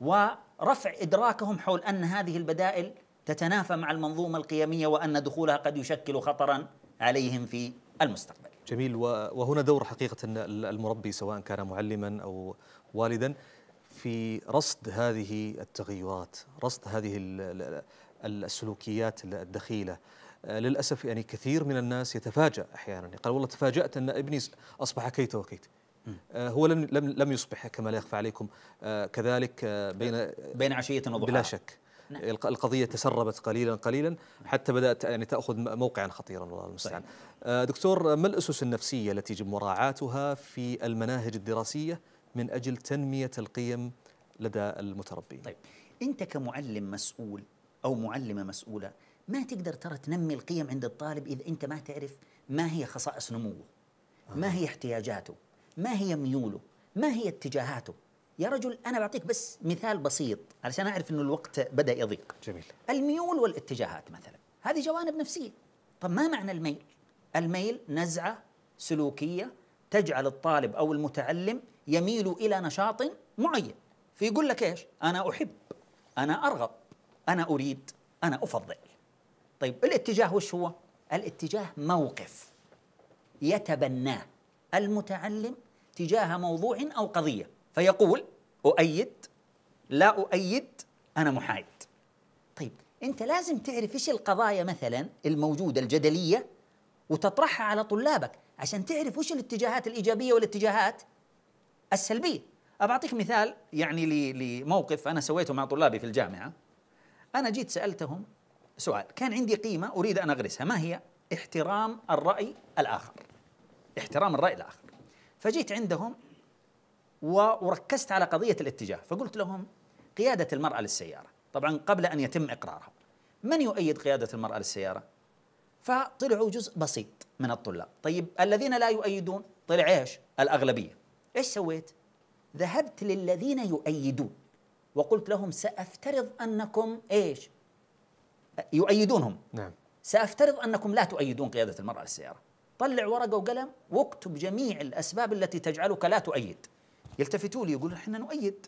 ورفع إدراكهم حول أن هذه البدائل تتنافى مع المنظومة القيمية وأن دخولها قد يشكل خطرا عليهم في المستقبل جميل وهنا دور حقيقة المربي سواء كان معلما أو والدا في رصد هذه التغيرات رصد هذه السلوكيات الدخيلة آه، للأسف يعني كثير من الناس يتفاجأ أحيانا قال والله تفاجأت أن ابني أصبح كيت وكيت آه، هو لم لم لم يصبح كما لا يخفى عليكم آه، كذلك بين بين عشيه وضحاها بلا شك نعم. القضيه تسربت قليلا قليلا حتى بدات يعني تاخذ موقعا خطيرا والله المستعان آه، دكتور ما الاسس النفسيه التي يجب مراعاتها في المناهج الدراسيه من اجل تنميه القيم لدى المتربين طيب انت كمعلم مسؤول او معلمه مسؤوله ما تقدر ترى تنمي القيم عند الطالب اذا انت ما تعرف ما هي خصائص نموه ما هي احتياجاته ما هي ميوله ما هي اتجاهاته يا رجل أنا بعطيك بس مثال بسيط علشان أعرف أنه الوقت بدأ يضيق جميل الميول والاتجاهات مثلا هذه جوانب نفسية طب ما معنى الميل؟ الميل نزعة سلوكية تجعل الطالب أو المتعلم يميل إلى نشاط معين فيقول لك إيش؟ أنا أحب أنا أرغب أنا أريد أنا أفضل طيب الاتجاه وش هو؟ الاتجاه موقف يتبناه المتعلم تجاه موضوع أو قضية فيقول أؤيد لا أؤيد أنا محايد طيب أنت لازم تعرف إيش القضايا مثلا الموجودة الجدلية وتطرحها على طلابك عشان تعرف وش الاتجاهات الإيجابية والاتجاهات السلبية أبعطيك مثال يعني لموقف أنا سويته مع طلابي في الجامعة أنا جيت سألتهم سؤال كان عندي قيمة أريد أن أغرسها ما هي؟ احترام الرأي الآخر احترام الرأي الآخر فجيت عندهم وركزت على قضية الاتجاه فقلت لهم قيادة المرأة للسيارة طبعا قبل أن يتم إقرارها من يؤيد قيادة المرأة للسيارة؟ فطلعوا جزء بسيط من الطلاب طيب الذين لا يؤيدون طلع إيش؟ الأغلبية إيش سويت؟ ذهبت للذين يؤيدون وقلت لهم سأفترض أنكم إيش؟ يؤيدونهم نعم سأفترض أنكم لا تؤيدون قيادة المرأة للسيارة طلع ورقة وقلم واكتب جميع الأسباب التي تجعلك لا تؤيد يلتفتوا لي يقولون احنا نؤيد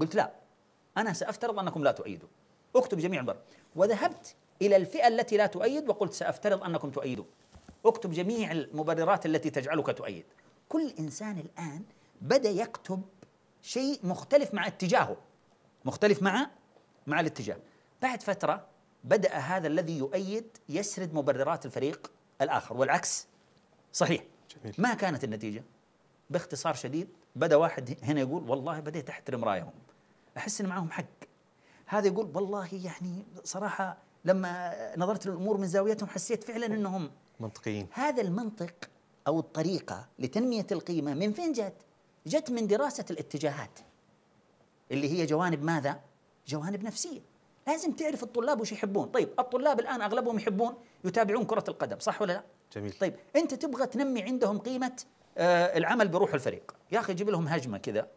قلت لا انا سافترض انكم لا تؤيدوا اكتب جميع البر وذهبت الى الفئه التي لا تؤيد وقلت سافترض انكم تؤيدون اكتب جميع المبررات التي تجعلك تؤيد كل انسان الان بدا يكتب شيء مختلف مع اتجاهه مختلف مع مع الاتجاه بعد فتره بدا هذا الذي يؤيد يسرد مبررات الفريق الاخر والعكس صحيح جميل. ما كانت النتيجه باختصار شديد بدا واحد هنا يقول والله بديت احترم رايهم احس ان معاهم حق هذا يقول والله يعني صراحه لما نظرت للامور من زاويتهم حسيت فعلا انهم منطقيين هذا المنطق او الطريقه لتنميه القيمه من فين جت؟ جت من دراسه الاتجاهات اللي هي جوانب ماذا؟ جوانب نفسيه لازم تعرف الطلاب وش يحبون طيب الطلاب الان اغلبهم يحبون يتابعون كره القدم صح ولا لا؟ جميل طيب انت تبغى تنمي عندهم قيمه آه، العمل بروح الفريق يا اخي جيب لهم هجمه كذا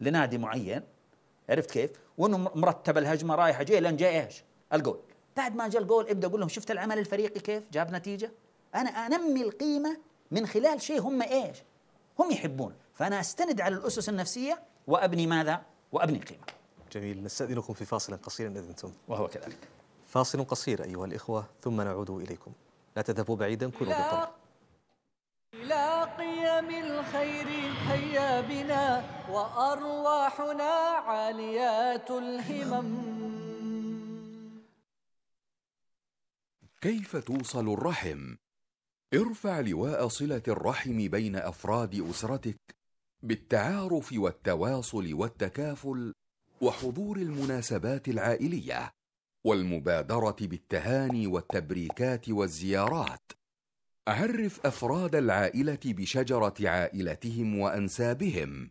لنادي معين عرفت كيف وانه مرتب الهجمه رايحه جايه لان جاء ايش الجول بعد ما جاء الجول ابدا اقول لهم شفت العمل الفريقي كيف جاب نتيجه انا انمي القيمه من خلال شيء هم ايش هم يحبون فانا استند على الاسس النفسيه وابني ماذا وابني قيمه جميل نستاذنكم في فاصل قصير ان اذنتم وهو كذلك فاصل قصير ايها الاخوه ثم نعود اليكم لا تذهبوا بعيدا كونوا بالقرب لا قيم الخير هيا بنا وأرواحنا عاليات الهمم كيف توصل الرحم؟ ارفع لواء صلة الرحم بين أفراد أسرتك بالتعارف والتواصل والتكافل وحضور المناسبات العائلية والمبادرة بالتهاني والتبريكات والزيارات عرف أفراد العائلة بشجرة عائلتهم وأنسابهم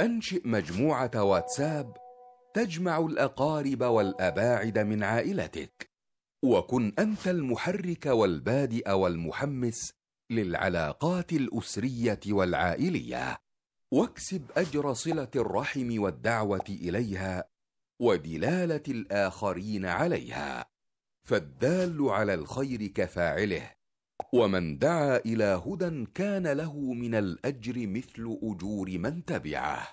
أنشئ مجموعة واتساب تجمع الأقارب والأباعد من عائلتك وكن أنت المحرك والبادئ والمحمس للعلاقات الأسرية والعائلية واكسب أجر صلة الرحم والدعوة إليها ودلالة الآخرين عليها فالدال على الخير كفاعله ومن دعا الى هدى كان له من الاجر مثل اجور من تبعه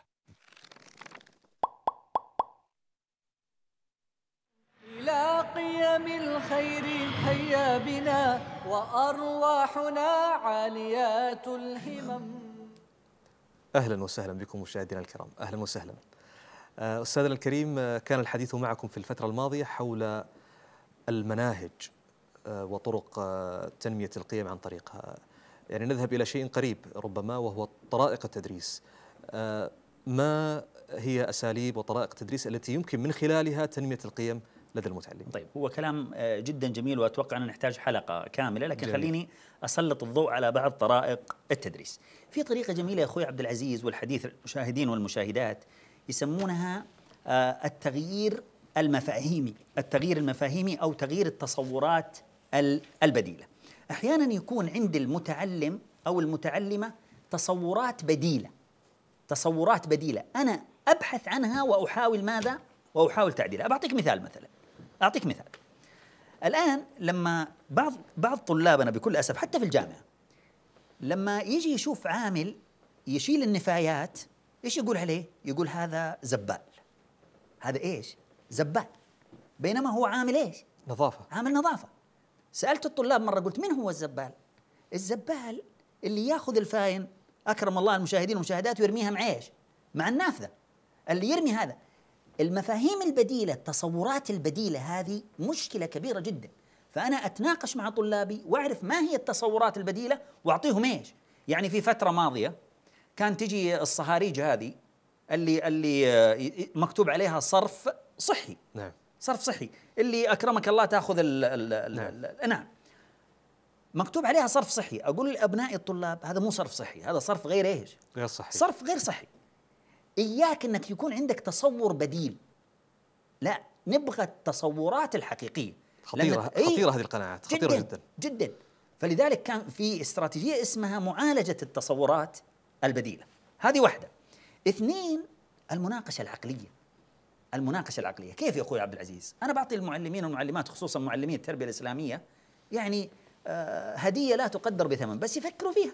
الى قيم الخير هيا بنا وارواحنا عاليات الهمم اهلا وسهلا بكم مشاهدينا الكرام اهلا وسهلا آه، استاذنا الكريم آه، كان الحديث معكم في الفتره الماضيه حول المناهج آه، وطرق آه، تنمية القيم عن طريقها يعني نذهب إلى شيء قريب ربما وهو طرائق التدريس آه، ما هي أساليب وطرائق التدريس التي يمكن من خلالها تنمية القيم لدى المتعلم طيب هو كلام جدا جميل وأتوقع أن نحتاج حلقة كاملة لكن جميل. خليني أسلط الضوء على بعض طرائق التدريس في طريقة جميلة يا أخوي عبد العزيز والحديث المشاهدين والمشاهدات يسمونها التغيير المفاهيمي التغيير المفاهيمي أو تغيير التصورات البديلة أحيانا يكون عند المتعلم أو المتعلمة تصورات بديلة تصورات بديلة أنا أبحث عنها وأحاول ماذا؟ وأحاول تعديلها أعطيك مثال مثلا أعطيك مثال الآن لما بعض بعض طلابنا بكل أسف حتى في الجامعة لما يجي يشوف عامل يشيل النفايات ايش يقول عليه؟ يقول هذا زبال هذا ايش؟ زبال بينما هو عامل ايش؟ نظافة عامل نظافة سالت الطلاب مره قلت من هو الزبال الزبال اللي ياخذ الفاين اكرم الله المشاهدين والمشاهدات ويرميها مع ايش مع النافذه اللي يرمي هذا المفاهيم البديله التصورات البديله هذه مشكله كبيره جدا فانا اتناقش مع طلابي واعرف ما هي التصورات البديله واعطيهم ايش يعني في فتره ماضيه كان تجي الصهاريج هذه اللي اللي آه، مكتوب عليها صرف صحي نعم صرف صحي اللي اكرمك الله تاخذ الـ الـ الـ نعم. الـ نعم مكتوب عليها صرف صحي اقول لابنائي الطلاب هذا مو صرف صحي هذا صرف غير ايش غير صحي صرف غير صحي اياك انك يكون عندك تصور بديل لا نبغى التصورات الحقيقيه خطيره إيه؟ خطيره هذه القناعات خطيره جدا, جداً فلذلك كان في استراتيجيه اسمها معالجه التصورات البديله هذه واحده اثنين المناقشه العقليه المناقشه العقليه، كيف يا اخوي عبد العزيز؟ انا بعطي المعلمين والمعلمات خصوصا معلمي التربيه الاسلاميه يعني آه، هديه لا تقدر بثمن بس يفكروا فيها.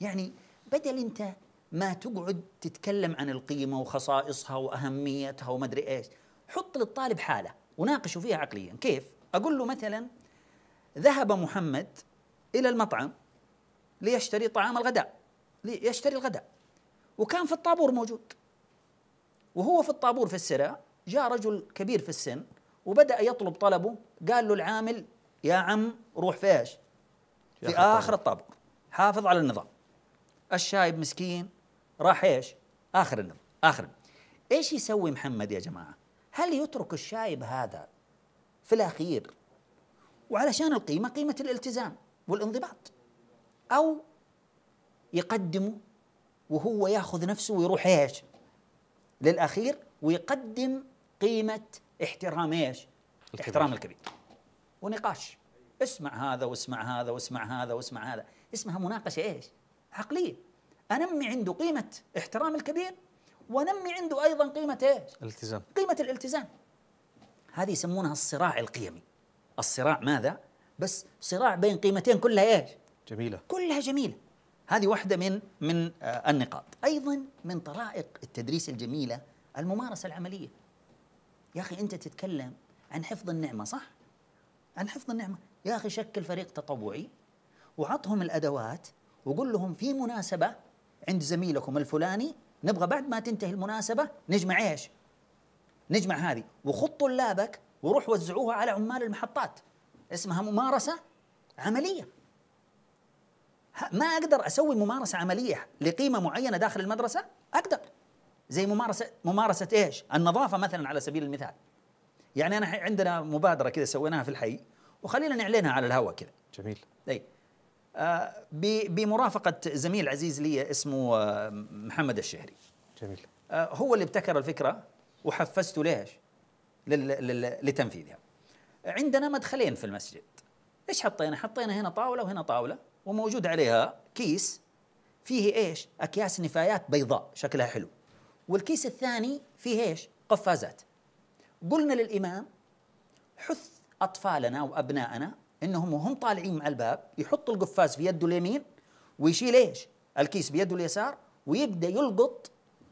يعني بدل انت ما تقعد تتكلم عن القيمه وخصائصها واهميتها ومدري ايش، حط للطالب حاله وناقشه فيها عقليا، كيف؟ اقول له مثلا ذهب محمد الى المطعم ليشتري طعام الغداء، ليشتري الغداء وكان في الطابور موجود وهو في الطابور في السراء جاء رجل كبير في السن وبدأ يطلب طلبه قال له العامل يا عم روح فيش في آخر الطابور حافظ على النظام الشايب مسكين راح ايش آخر النظام آخر ايش يسوي محمد يا جماعة هل يترك الشايب هذا في الأخير وعلشان القيمة قيمة الالتزام والانضباط أو يقدمه وهو ياخذ نفسه ويروح ايش للاخير ويقدم قيمه احترام ايش؟ الكبير. احترام الكبير ونقاش اسمع هذا واسمع هذا واسمع هذا واسمع هذا اسمها مناقشه ايش؟ عقليه انمي عنده قيمه احترام الكبير ونمي عنده ايضا قيمه ايش؟ الالتزام قيمه الالتزام هذه يسمونها الصراع القيمي الصراع ماذا؟ بس صراع بين قيمتين كلها ايش؟ جميله كلها جميله هذه واحدة من من آه، النقاط أيضا من طرائق التدريس الجميلة الممارسة العملية يا أخي أنت تتكلم عن حفظ النعمة صح؟ عن حفظ النعمة يا أخي شكل فريق تطوعي وعطهم الأدوات وقول لهم في مناسبة عند زميلكم الفلاني نبغى بعد ما تنتهي المناسبة نجمع إيش؟ نجمع هذه وخط طلابك وروح وزعوها على عمال المحطات اسمها ممارسة عملية ما اقدر اسوي ممارسه عمليه لقيمه معينه داخل المدرسه اقدر زي ممارسه ممارسه ايش النظافه مثلا على سبيل المثال يعني انا عندنا مبادره كذا سويناها في الحي وخلينا نعلنها على الهواء كذا جميل اي آه بمرافقه زميل عزيز لي اسمه آه محمد الشهري جميل آه هو اللي ابتكر الفكره وحفزته ليش لتنفيذها عندنا مدخلين في المسجد ايش حطينا حطينا هنا طاوله وهنا طاوله وموجود عليها كيس فيه ايش؟ اكياس نفايات بيضاء شكلها حلو. والكيس الثاني فيه ايش؟ قفازات. قلنا للامام حث اطفالنا وابنائنا انهم وهم طالعين مع الباب يحط القفاز في يده اليمين ويشيل ايش؟ الكيس بيده اليسار ويبدا يلقط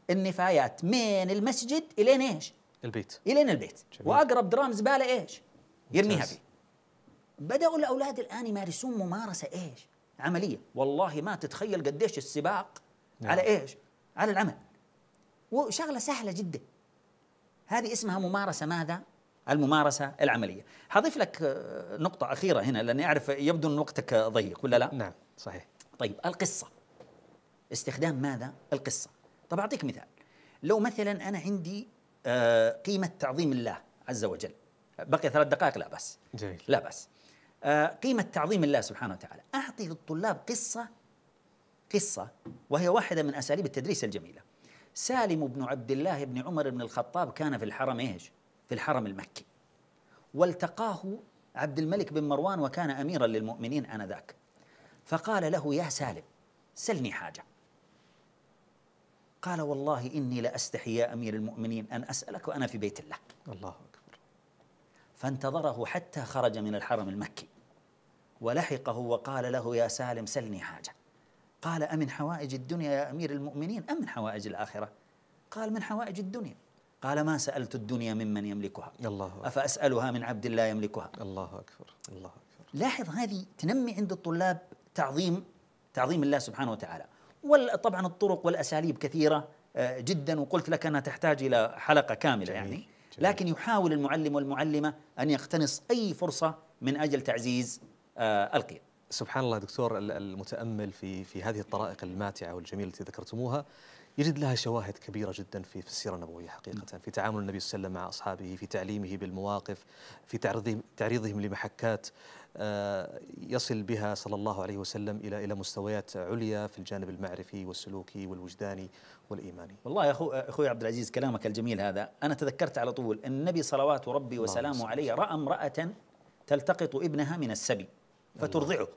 النفايات من المسجد الين ايش؟ البيت الين البيت جميل. واقرب درام زباله ايش؟ يرميها فيه. بداوا الاولاد الان يمارسون ممارسه ايش؟ عمليه والله ما تتخيل قديش السباق نعم. على ايش على العمل وشغله سهله جدا هذه اسمها ممارسه ماذا الممارسه العمليه حضيف لك آه، نقطه اخيره هنا لاني اعرف يبدو ان وقتك ضيق ولا لا نعم صحيح طيب القصه استخدام ماذا القصه طب اعطيك مثال لو مثلا انا عندي آه، قيمه تعظيم الله عز وجل بقي ثلاث دقائق لا بس جميل. لا بس آه، قيمة تعظيم الله سبحانه وتعالى أعطي للطلاب قصة قصة وهي واحدة من أساليب التدريس الجميلة سالم بن عبد الله بن عمر بن الخطاب كان في الحرم إيش؟ في الحرم المكي والتقاه عبد الملك بن مروان وكان أميرا للمؤمنين آنذاك فقال له يا سالم سلني حاجة قال والله إني لأستحي يا أمير المؤمنين أن أسألك وأنا في بيت الله الله أكبر فانتظره حتى خرج من الحرم المكي ولحقه وقال له يا سالم سلني حاجة قال أمن حوائج الدنيا يا أمير المؤمنين أم من حوائج الآخرة قال من حوائج الدنيا قال ما سألت الدنيا ممن يملكها الله أكبر. أفأسألها من عبد الله يملكها الله أكبر الله أكبر لاحظ هذه تنمي عند الطلاب تعظيم تعظيم الله سبحانه وتعالى وطبعا الطرق والأساليب كثيرة آه، جدا وقلت لك أنها تحتاج إلى حلقة كاملة جميل. يعني لكن يحاول المعلم والمعلمة أن يقتنص أي فرصة من أجل تعزيز آه، القيم سبحان الله دكتور المتامل في في هذه الطرائق الماتعه والجميله التي ذكرتموها يجد لها شواهد كبيره جدا في في السيره النبويه حقيقه نعم. في تعامل النبي صلى الله عليه وسلم مع اصحابه في تعليمه بالمواقف في تعريضهم تعريضهم لمحكات آه، يصل بها صلى الله عليه وسلم الى الى مستويات عليا في الجانب المعرفي والسلوكي والوجداني والايماني. والله يا اخو اخوي عبد العزيز كلامك الجميل هذا، انا تذكرت على طول النبي صلوات ربي وسلامه عليه راى امراه تلتقط ابنها من السبي فترضعه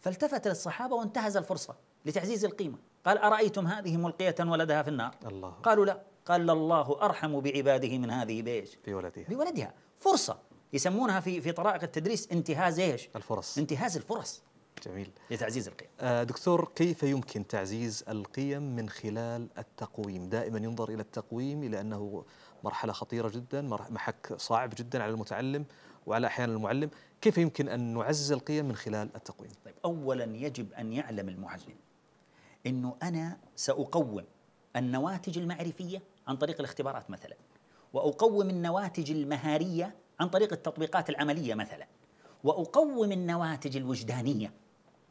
فالتفت للصحابة وانتهز الفرصة لتعزيز القيمة قال أرأيتم هذه ملقية ولدها في النار الله قالوا لا قال الله أرحم بعباده من هذه بإيش بولدها بولدها فرصة يسمونها في في طرائق التدريس انتهاز ايش؟ الفرص انتهاز الفرص جميل لتعزيز القيم آه دكتور كيف يمكن تعزيز القيم من خلال التقويم دائما ينظر إلى التقويم إلى أنه مرحلة خطيرة جدا محك صعب جدا على المتعلم وعلى أحيانا المعلم كيف يمكن أن نعزز القيم من خلال التقويم؟ طيب أولا يجب أن يعلم المعلم أنه أنا سأقوم النواتج المعرفية عن طريق الاختبارات مثلا وأقوم النواتج المهارية عن طريق التطبيقات العملية مثلا وأقوم النواتج الوجدانية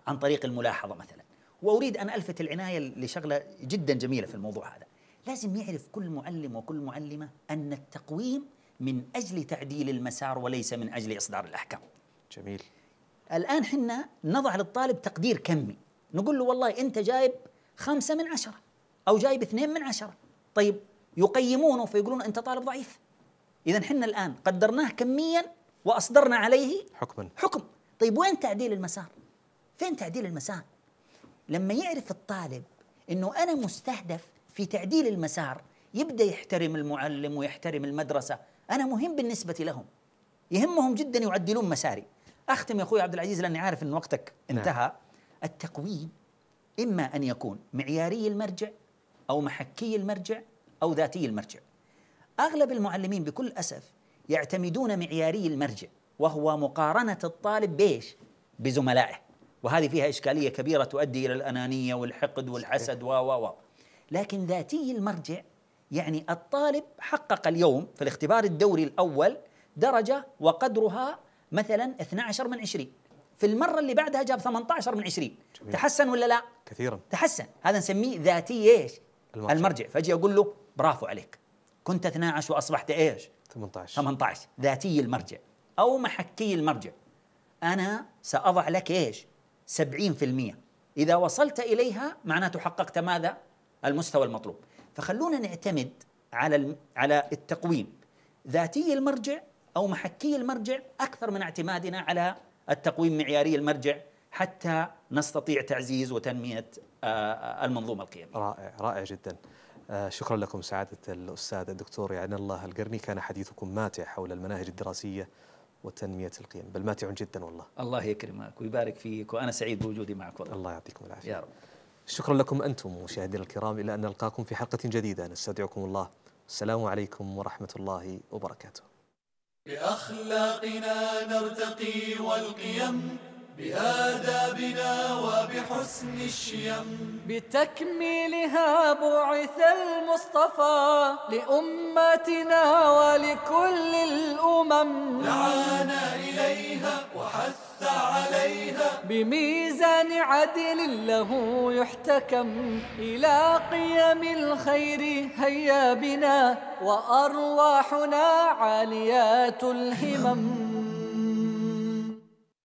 عن طريق الملاحظة مثلا وأريد أن ألفت العناية لشغلة جدا جميلة في الموضوع هذا لازم يعرف كل معلم وكل معلمة أن التقويم من أجل تعديل المسار وليس من أجل إصدار الأحكام جميل الآن حنا نضع للطالب تقدير كمي نقول له والله أنت جايب خمسة من عشرة أو جايب اثنين من عشرة طيب يقيمونه فيقولون أنت طالب ضعيف إذا حنا الآن قدرناه كميا وأصدرنا عليه حكما حكم طيب وين تعديل المسار فين تعديل المسار لما يعرف الطالب أنه أنا مستهدف في تعديل المسار يبدأ يحترم المعلم ويحترم المدرسة أنا مهم بالنسبة لهم يهمهم جدا يعدلون مساري اختم يا اخوي عبد العزيز لاني عارف ان وقتك نعم. انتهى نعم. التقويم اما ان يكون معياري المرجع او محكي المرجع او ذاتي المرجع اغلب المعلمين بكل اسف يعتمدون معياري المرجع وهو مقارنه الطالب بايش بزملائه وهذه فيها اشكاليه كبيره تؤدي الى الانانيه والحقد والحسد و و و لكن ذاتي المرجع يعني الطالب حقق اليوم في الاختبار الدوري الاول درجه وقدرها مثلا 12 من 20 في المرة اللي بعدها جاب 18 من 20 جميل. تحسن ولا لا؟ كثيرا تحسن هذا نسميه ذاتي ايش؟ المرجع, المرجع. فاجي اقول له برافو عليك كنت 12 واصبحت ايش؟ 18 18 ذاتي المرجع او محكي المرجع انا ساضع لك ايش؟ 70% اذا وصلت اليها معناته حققت ماذا؟ المستوى المطلوب فخلونا نعتمد على على التقويم ذاتي المرجع أو محكي المرجع أكثر من اعتمادنا على التقويم معياري المرجع حتى نستطيع تعزيز وتنمية آه، المنظومة القيمية رائع رائع جدا آه، شكرا لكم سعادة الأستاذ الدكتور يعين الله القرني كان حديثكم ماتع حول المناهج الدراسية وتنمية القيم بل ماتع جدا والله الله يكرمك ويبارك فيك وأنا سعيد بوجودي معك والله الله يعطيكم العافية يا رب شكرا لكم أنتم مشاهدينا الكرام إلى أن نلقاكم في حلقة جديدة نستودعكم الله السلام عليكم ورحمة الله وبركاته بأخلاقنا نرتقي والقيم بآدابنا وبحسن الشيم بتكميلها بعث المصطفى لأمتنا ولكل الأمم دعانا إليها وحث حث عليها بميزان عدل له يحتكم إلى قيم الخير هيا بنا وأرواحنا عاليات الهمم